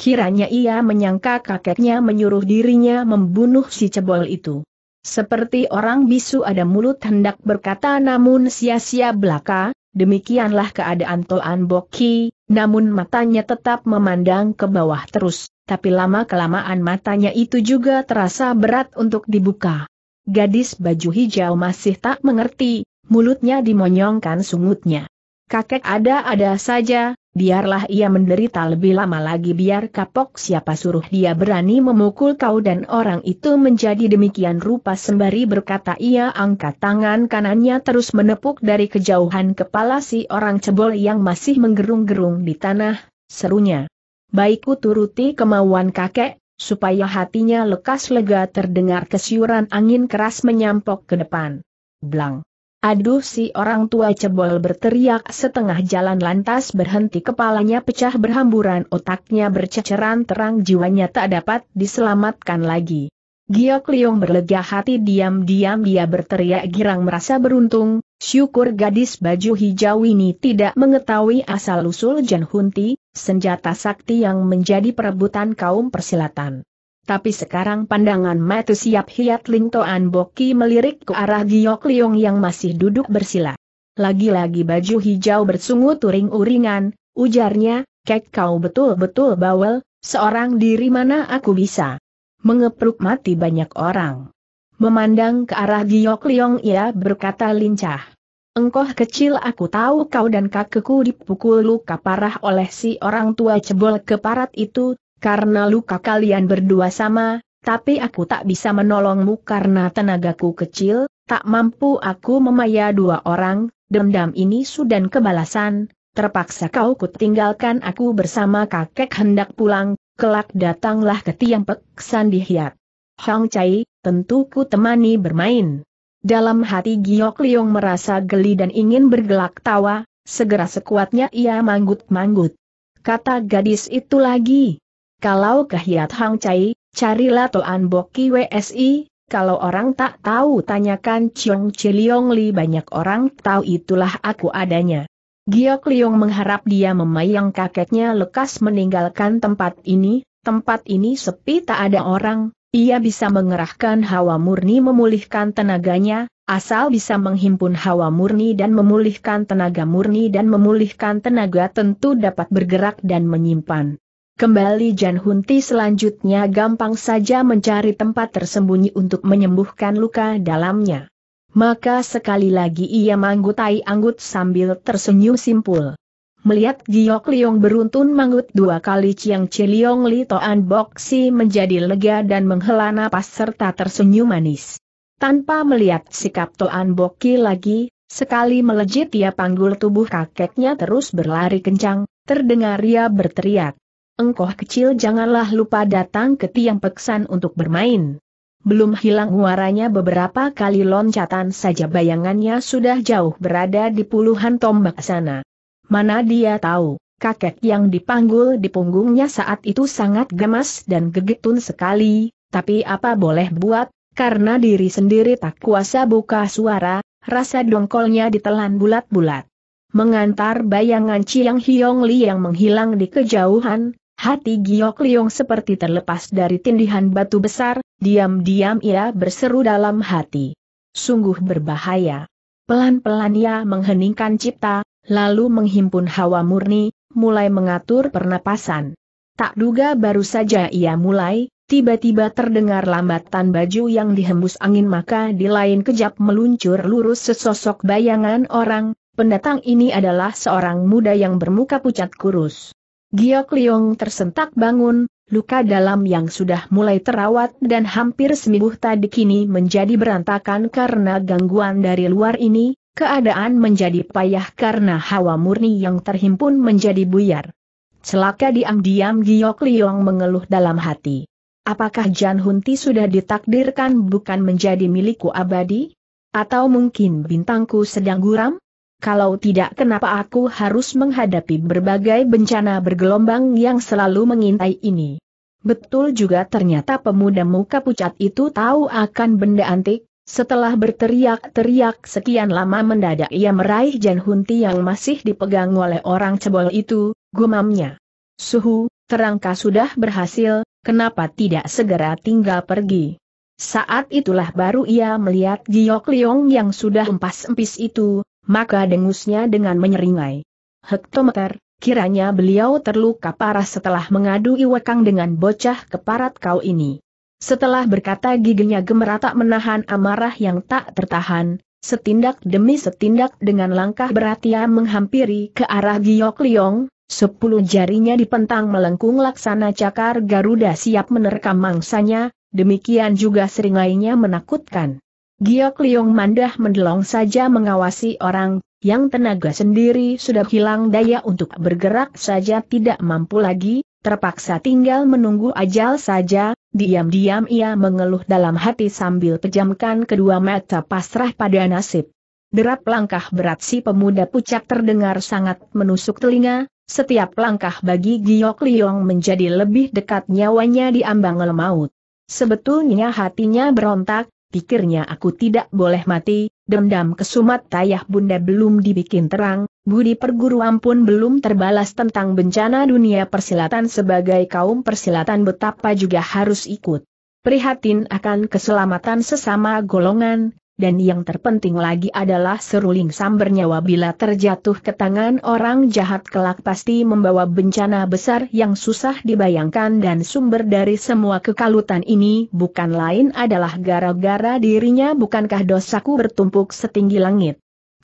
Kiranya ia menyangka kakeknya menyuruh dirinya membunuh si cebol itu. Seperti orang bisu ada mulut hendak berkata namun sia-sia belaka, Demikianlah keadaan Toan Boki, namun matanya tetap memandang ke bawah terus, tapi lama-kelamaan matanya itu juga terasa berat untuk dibuka. Gadis baju hijau masih tak mengerti, mulutnya dimonyongkan sungutnya. Kakek ada-ada saja, biarlah ia menderita lebih lama lagi biar kapok siapa suruh dia berani memukul kau dan orang itu menjadi demikian rupa sembari berkata ia angkat tangan kanannya terus menepuk dari kejauhan kepala si orang cebol yang masih menggerung-gerung di tanah, serunya. Baikku turuti kemauan kakek, supaya hatinya lekas lega terdengar kesyuran angin keras menyampok ke depan. Blang. Aduh si orang tua cebol berteriak setengah jalan lantas berhenti kepalanya pecah berhamburan otaknya berceceran terang jiwanya tak dapat diselamatkan lagi. Giok Liong berlega hati diam-diam dia berteriak girang merasa beruntung, syukur gadis baju hijau ini tidak mengetahui asal-usul Jan Hunti, senjata sakti yang menjadi perebutan kaum persilatan. Tapi sekarang pandangan mata siap hiat Ling Toan Boki melirik ke arah Giok Liong yang masih duduk bersila. Lagi-lagi baju hijau bersungut turing uringan ujarnya, kek kau betul-betul bawel, seorang diri mana aku bisa. Mengepruk mati banyak orang. Memandang ke arah Giok Liong ia berkata lincah. "Engkoh kecil aku tahu kau dan kakekku dipukul luka parah oleh si orang tua cebol keparat itu, karena luka kalian berdua sama, tapi aku tak bisa menolongmu karena tenagaku kecil, tak mampu aku memaya dua orang, dendam ini sudah kebalasan, terpaksa kau kutinggalkan aku bersama kakek hendak pulang, kelak datanglah ke tiang peksan dihiat. Hong Chai, tentu ku temani bermain. Dalam hati Giok Liong merasa geli dan ingin bergelak tawa, segera sekuatnya ia manggut-manggut. Kata gadis itu lagi, kalau kehiat Hang Cai, carilah Toan Boki WSI, kalau orang tak tahu tanyakan Chiong Chiliong Li banyak orang tahu itulah aku adanya. Giok Liong mengharap dia memayang kakeknya lekas meninggalkan tempat ini, tempat ini sepi tak ada orang, ia bisa mengerahkan hawa murni memulihkan tenaganya, asal bisa menghimpun hawa murni dan memulihkan tenaga murni dan memulihkan tenaga tentu dapat bergerak dan menyimpan. Kembali Jan Hunti selanjutnya gampang saja mencari tempat tersembunyi untuk menyembuhkan luka dalamnya. Maka sekali lagi ia manggutai anggut sambil tersenyum simpul. Melihat Giok Liong beruntun manggut dua kali Ciang Ciliong Li Toan Boksi menjadi lega dan menghela napas serta tersenyum manis. Tanpa melihat sikap Toan Boki lagi, sekali melejit ia panggul tubuh kakeknya terus berlari kencang, terdengar ia berteriak. Engkoh kecil janganlah lupa datang ke tiang peksan untuk bermain. Belum hilang muaranya beberapa kali loncatan saja bayangannya sudah jauh berada di puluhan tombak sana. Mana dia tahu, kakek yang dipanggul di punggungnya saat itu sangat gemas dan gegetun sekali, tapi apa boleh buat, karena diri sendiri tak kuasa buka suara, rasa dongkolnya ditelan bulat-bulat. Mengantar bayangan Chiang Hiong Li yang menghilang di kejauhan, Hati Giok Liong seperti terlepas dari tindihan batu besar, diam-diam ia berseru dalam hati. Sungguh berbahaya. Pelan-pelan ia mengheningkan cipta, lalu menghimpun hawa murni, mulai mengatur pernapasan. Tak duga baru saja ia mulai, tiba-tiba terdengar lambatan baju yang dihembus angin maka di lain kejap meluncur lurus sesosok bayangan orang, pendatang ini adalah seorang muda yang bermuka pucat kurus. Giok Liong tersentak bangun, luka dalam yang sudah mulai terawat dan hampir sembuh tadi kini menjadi berantakan karena gangguan dari luar ini, keadaan menjadi payah karena hawa murni yang terhimpun menjadi buyar. Celaka diam-diam Giok Liong mengeluh dalam hati. Apakah Jan Hunti sudah ditakdirkan bukan menjadi milikku abadi? Atau mungkin bintangku sedang guram? Kalau tidak kenapa aku harus menghadapi berbagai bencana bergelombang yang selalu mengintai ini. Betul juga ternyata pemuda muka pucat itu tahu akan benda antik, setelah berteriak-teriak sekian lama mendadak ia meraih janhunti yang masih dipegang oleh orang cebol itu, gumamnya. Suhu, terangka sudah berhasil, kenapa tidak segera tinggal pergi? Saat itulah baru ia melihat Giok Liong yang sudah empas-empis itu, maka dengusnya dengan menyeringai. Hektometer, kiranya beliau terluka parah setelah mengadu iwekang dengan bocah keparat kau ini. Setelah berkata giginya gemerata menahan amarah yang tak tertahan, setindak demi setindak dengan langkah berat ia menghampiri ke arah Giok Liong, sepuluh jarinya dipentang melengkung laksana cakar Garuda siap menerkam mangsanya, demikian juga seringainya menakutkan. Giok Liong Mandah mendelong saja mengawasi orang, yang tenaga sendiri sudah hilang daya untuk bergerak saja tidak mampu lagi, terpaksa tinggal menunggu ajal saja, diam-diam ia mengeluh dalam hati sambil pejamkan kedua mata pasrah pada nasib. Derap langkah berat si pemuda pucat terdengar sangat menusuk telinga, setiap langkah bagi Giok Liong menjadi lebih dekat nyawanya di ambang lemaut. Sebetulnya hatinya berontak, pikirnya aku tidak boleh mati, dendam kesumat tayah bunda belum dibikin terang, budi perguruan pun belum terbalas tentang bencana dunia persilatan sebagai kaum persilatan betapa juga harus ikut. Prihatin akan keselamatan sesama golongan, dan yang terpenting lagi adalah seruling samber nyawa bila terjatuh ke tangan orang jahat kelak pasti membawa bencana besar yang susah dibayangkan dan sumber dari semua kekalutan ini bukan lain adalah gara-gara dirinya bukankah dosaku bertumpuk setinggi langit.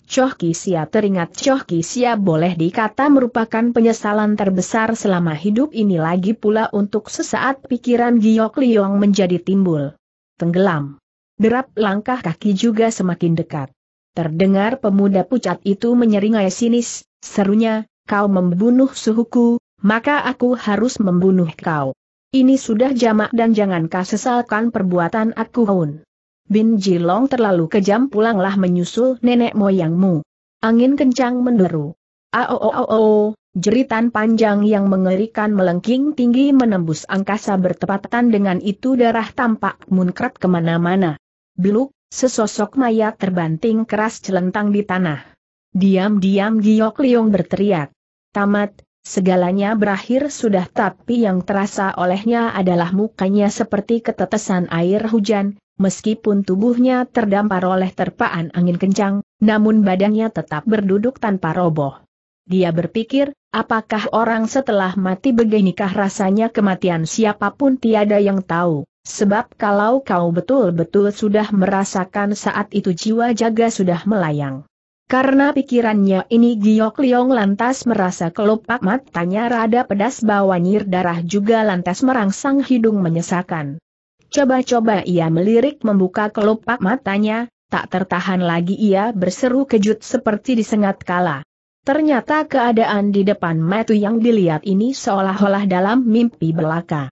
Choh Kisia teringat Choh Kisia boleh dikata merupakan penyesalan terbesar selama hidup ini lagi pula untuk sesaat pikiran Giok Liyong menjadi timbul. Tenggelam. Derap langkah kaki juga semakin dekat. Terdengar pemuda pucat itu menyeringai sinis, serunya, kau membunuh suhuku, maka aku harus membunuh kau. Ini sudah jamak dan jangankah sesalkan perbuatan aku Hun. Bin Jilong terlalu kejam pulanglah menyusul nenek moyangmu. Angin kencang menderu. Ao, jeritan panjang yang mengerikan melengking tinggi menembus angkasa bertepatan dengan itu darah tampak munkrat kemana-mana. Biluk, sesosok mayat terbanting keras celentang di tanah. Diam-diam Giok Liong berteriak. Tamat, segalanya berakhir sudah tapi yang terasa olehnya adalah mukanya seperti ketetesan air hujan, meskipun tubuhnya terdampar oleh terpaan angin kencang, namun badannya tetap berduduk tanpa roboh. Dia berpikir, apakah orang setelah mati beginikah rasanya kematian siapapun tiada yang tahu. Sebab kalau kau betul-betul sudah merasakan saat itu jiwa jaga sudah melayang. Karena pikirannya ini Giok Liong lantas merasa kelopak matanya rada pedas bawah nyir darah juga lantas merangsang hidung menyesakan. Coba-coba ia melirik membuka kelopak matanya, tak tertahan lagi ia berseru kejut seperti disengat kala. Ternyata keadaan di depan metu yang dilihat ini seolah-olah dalam mimpi belaka.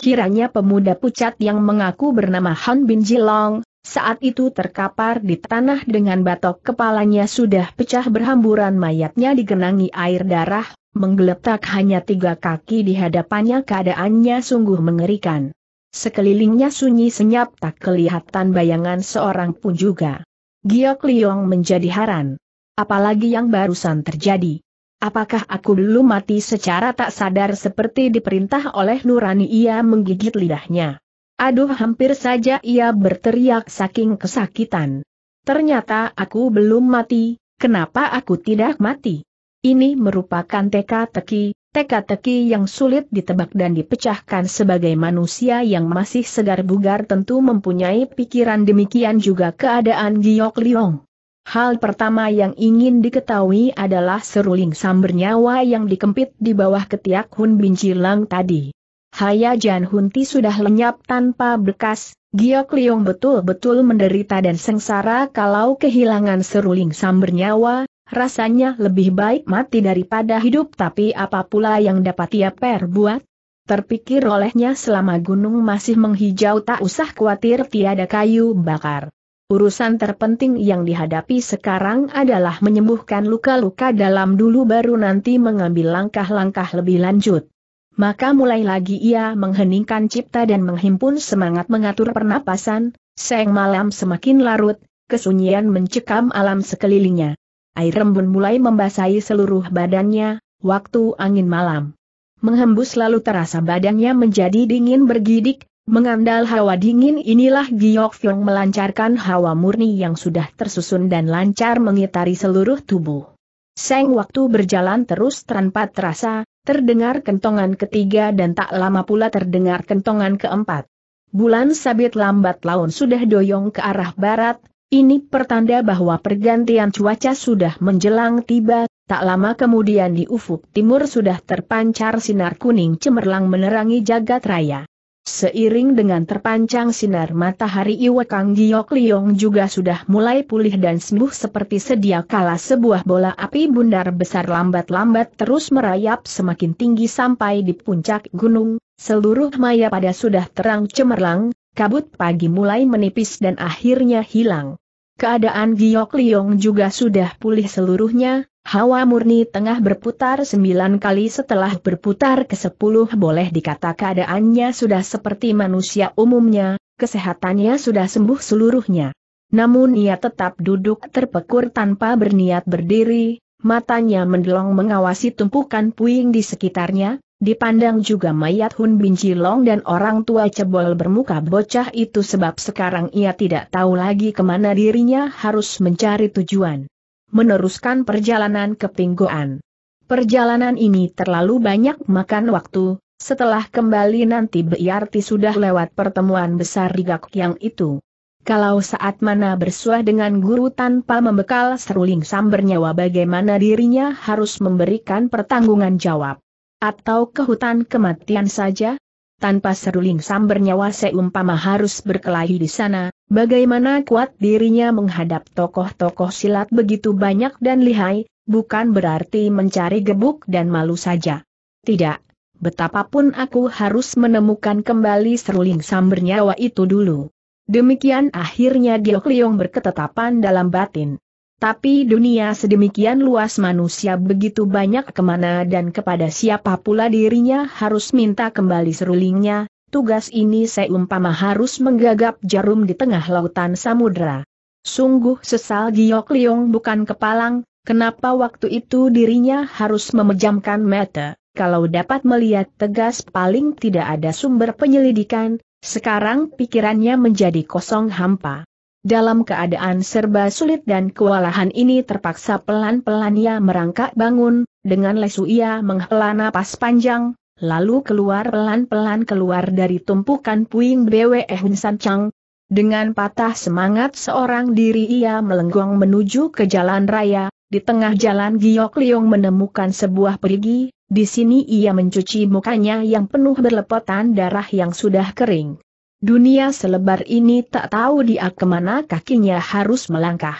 Kiranya pemuda pucat yang mengaku bernama Han Bin Jilong, saat itu terkapar di tanah dengan batok kepalanya sudah pecah berhamburan mayatnya digenangi air darah, menggeletak hanya tiga kaki di hadapannya keadaannya sungguh mengerikan. Sekelilingnya sunyi senyap tak kelihatan bayangan seorang pun juga. Giok Liong menjadi haran. Apalagi yang barusan terjadi. Apakah aku belum mati secara tak sadar seperti diperintah oleh nurani ia menggigit lidahnya. Aduh hampir saja ia berteriak saking kesakitan. Ternyata aku belum mati, kenapa aku tidak mati? Ini merupakan teka-teki, teka-teki yang sulit ditebak dan dipecahkan sebagai manusia yang masih segar bugar tentu mempunyai pikiran demikian juga keadaan Giok Liong. Hal pertama yang ingin diketahui adalah seruling sambernyawa nyawa yang dikempit di bawah ketiak Hun Bin Jilang tadi. Haya Jan Hunti sudah lenyap tanpa bekas, Giok Liong betul-betul menderita dan sengsara kalau kehilangan seruling sambernyawa, nyawa. rasanya lebih baik mati daripada hidup tapi apa pula yang dapat ia perbuat? Terpikir olehnya selama gunung masih menghijau tak usah khawatir tiada kayu bakar. Urusan terpenting yang dihadapi sekarang adalah menyembuhkan luka-luka dalam dulu baru nanti mengambil langkah-langkah lebih lanjut. Maka mulai lagi ia mengheningkan cipta dan menghimpun semangat mengatur pernapasan, seng malam semakin larut, kesunyian mencekam alam sekelilingnya. Air rembun mulai membasahi seluruh badannya, waktu angin malam. Menghembus lalu terasa badannya menjadi dingin bergidik, Mengandal hawa dingin inilah Giok Fiong melancarkan hawa murni yang sudah tersusun dan lancar mengitari seluruh tubuh. Seng waktu berjalan terus tanpa terasa, terdengar kentongan ketiga dan tak lama pula terdengar kentongan keempat. Bulan sabit lambat laun sudah doyong ke arah barat, ini pertanda bahwa pergantian cuaca sudah menjelang tiba, tak lama kemudian di ufuk timur sudah terpancar sinar kuning cemerlang menerangi jagat raya. Seiring dengan terpancang sinar matahari Iwa Kang Giok Liong juga sudah mulai pulih dan sembuh seperti sedia kala sebuah bola api bundar besar lambat-lambat terus merayap semakin tinggi sampai di puncak gunung, seluruh maya pada sudah terang cemerlang, kabut pagi mulai menipis dan akhirnya hilang. Keadaan Giok Liong juga sudah pulih seluruhnya, Hawa murni tengah berputar sembilan kali setelah berputar ke sepuluh boleh dikata keadaannya sudah seperti manusia umumnya, kesehatannya sudah sembuh seluruhnya. Namun ia tetap duduk terpekur tanpa berniat berdiri, matanya mendelong mengawasi tumpukan puing di sekitarnya, dipandang juga mayat Hun Bin Jilong dan orang tua cebol bermuka bocah itu sebab sekarang ia tidak tahu lagi kemana dirinya harus mencari tujuan meneruskan perjalanan ke Pinggoan. Perjalanan ini terlalu banyak makan waktu, setelah kembali nanti Biarti sudah lewat pertemuan besar di Gak yang itu. Kalau saat mana bersuah dengan guru tanpa membekal seruling samber nyawa, bagaimana dirinya harus memberikan pertanggungan jawab. Atau ke hutan kematian saja? Tanpa seruling sam nyawa seumpama harus berkelahi di sana, Bagaimana kuat dirinya menghadap tokoh-tokoh silat begitu banyak dan lihai, bukan berarti mencari gebuk dan malu saja. Tidak, betapapun aku harus menemukan kembali seruling sam nyawa itu dulu. Demikian akhirnya Giok Liong berketetapan dalam batin. Tapi dunia sedemikian luas manusia begitu banyak kemana dan kepada siapa pula dirinya harus minta kembali serulingnya, tugas ini seumpama harus menggagap jarum di tengah lautan samudera. Sungguh sesal Giok Liong bukan kepalang, kenapa waktu itu dirinya harus memejamkan mata, kalau dapat melihat tegas paling tidak ada sumber penyelidikan, sekarang pikirannya menjadi kosong hampa. Dalam keadaan serba sulit dan kewalahan ini terpaksa pelan-pelan ia merangkak bangun, dengan lesu ia menghela napas panjang, lalu keluar pelan-pelan keluar dari tumpukan puing BWE Hun San Chang. Dengan patah semangat seorang diri ia melenggong menuju ke jalan raya, di tengah jalan Giok Liong menemukan sebuah perigi, di sini ia mencuci mukanya yang penuh berlepotan darah yang sudah kering. Dunia selebar ini tak tahu dia kemana kakinya harus melangkah.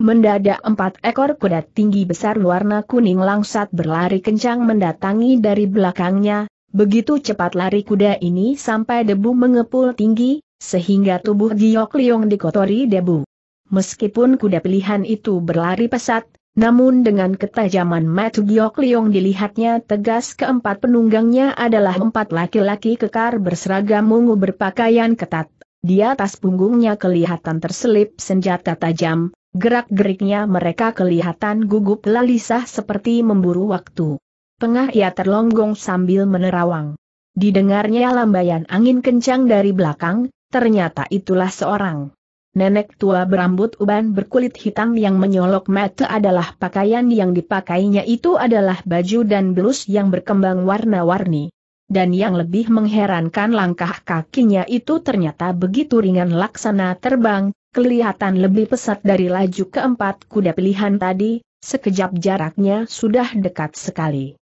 Mendadak empat ekor kuda tinggi besar warna kuning langsat berlari kencang mendatangi dari belakangnya, begitu cepat lari kuda ini sampai debu mengepul tinggi, sehingga tubuh Giok Liong dikotori debu. Meskipun kuda pilihan itu berlari pesat, namun dengan ketajaman mata Giok Liong dilihatnya tegas keempat penunggangnya adalah empat laki-laki kekar berseragam ungu berpakaian ketat. Di atas punggungnya kelihatan terselip senjata tajam, Gerak-geriknya mereka kelihatan gugup lalisah seperti memburu waktu. Tengah ia terlonggong sambil menerawang. Didengarnya lambaian angin kencang dari belakang, ternyata itulah seorang. Nenek tua berambut uban berkulit hitam yang menyolok mata adalah pakaian yang dipakainya itu adalah baju dan blus yang berkembang warna-warni. Dan yang lebih mengherankan langkah kakinya itu ternyata begitu ringan laksana terbang, kelihatan lebih pesat dari laju keempat kuda pilihan tadi, sekejap jaraknya sudah dekat sekali.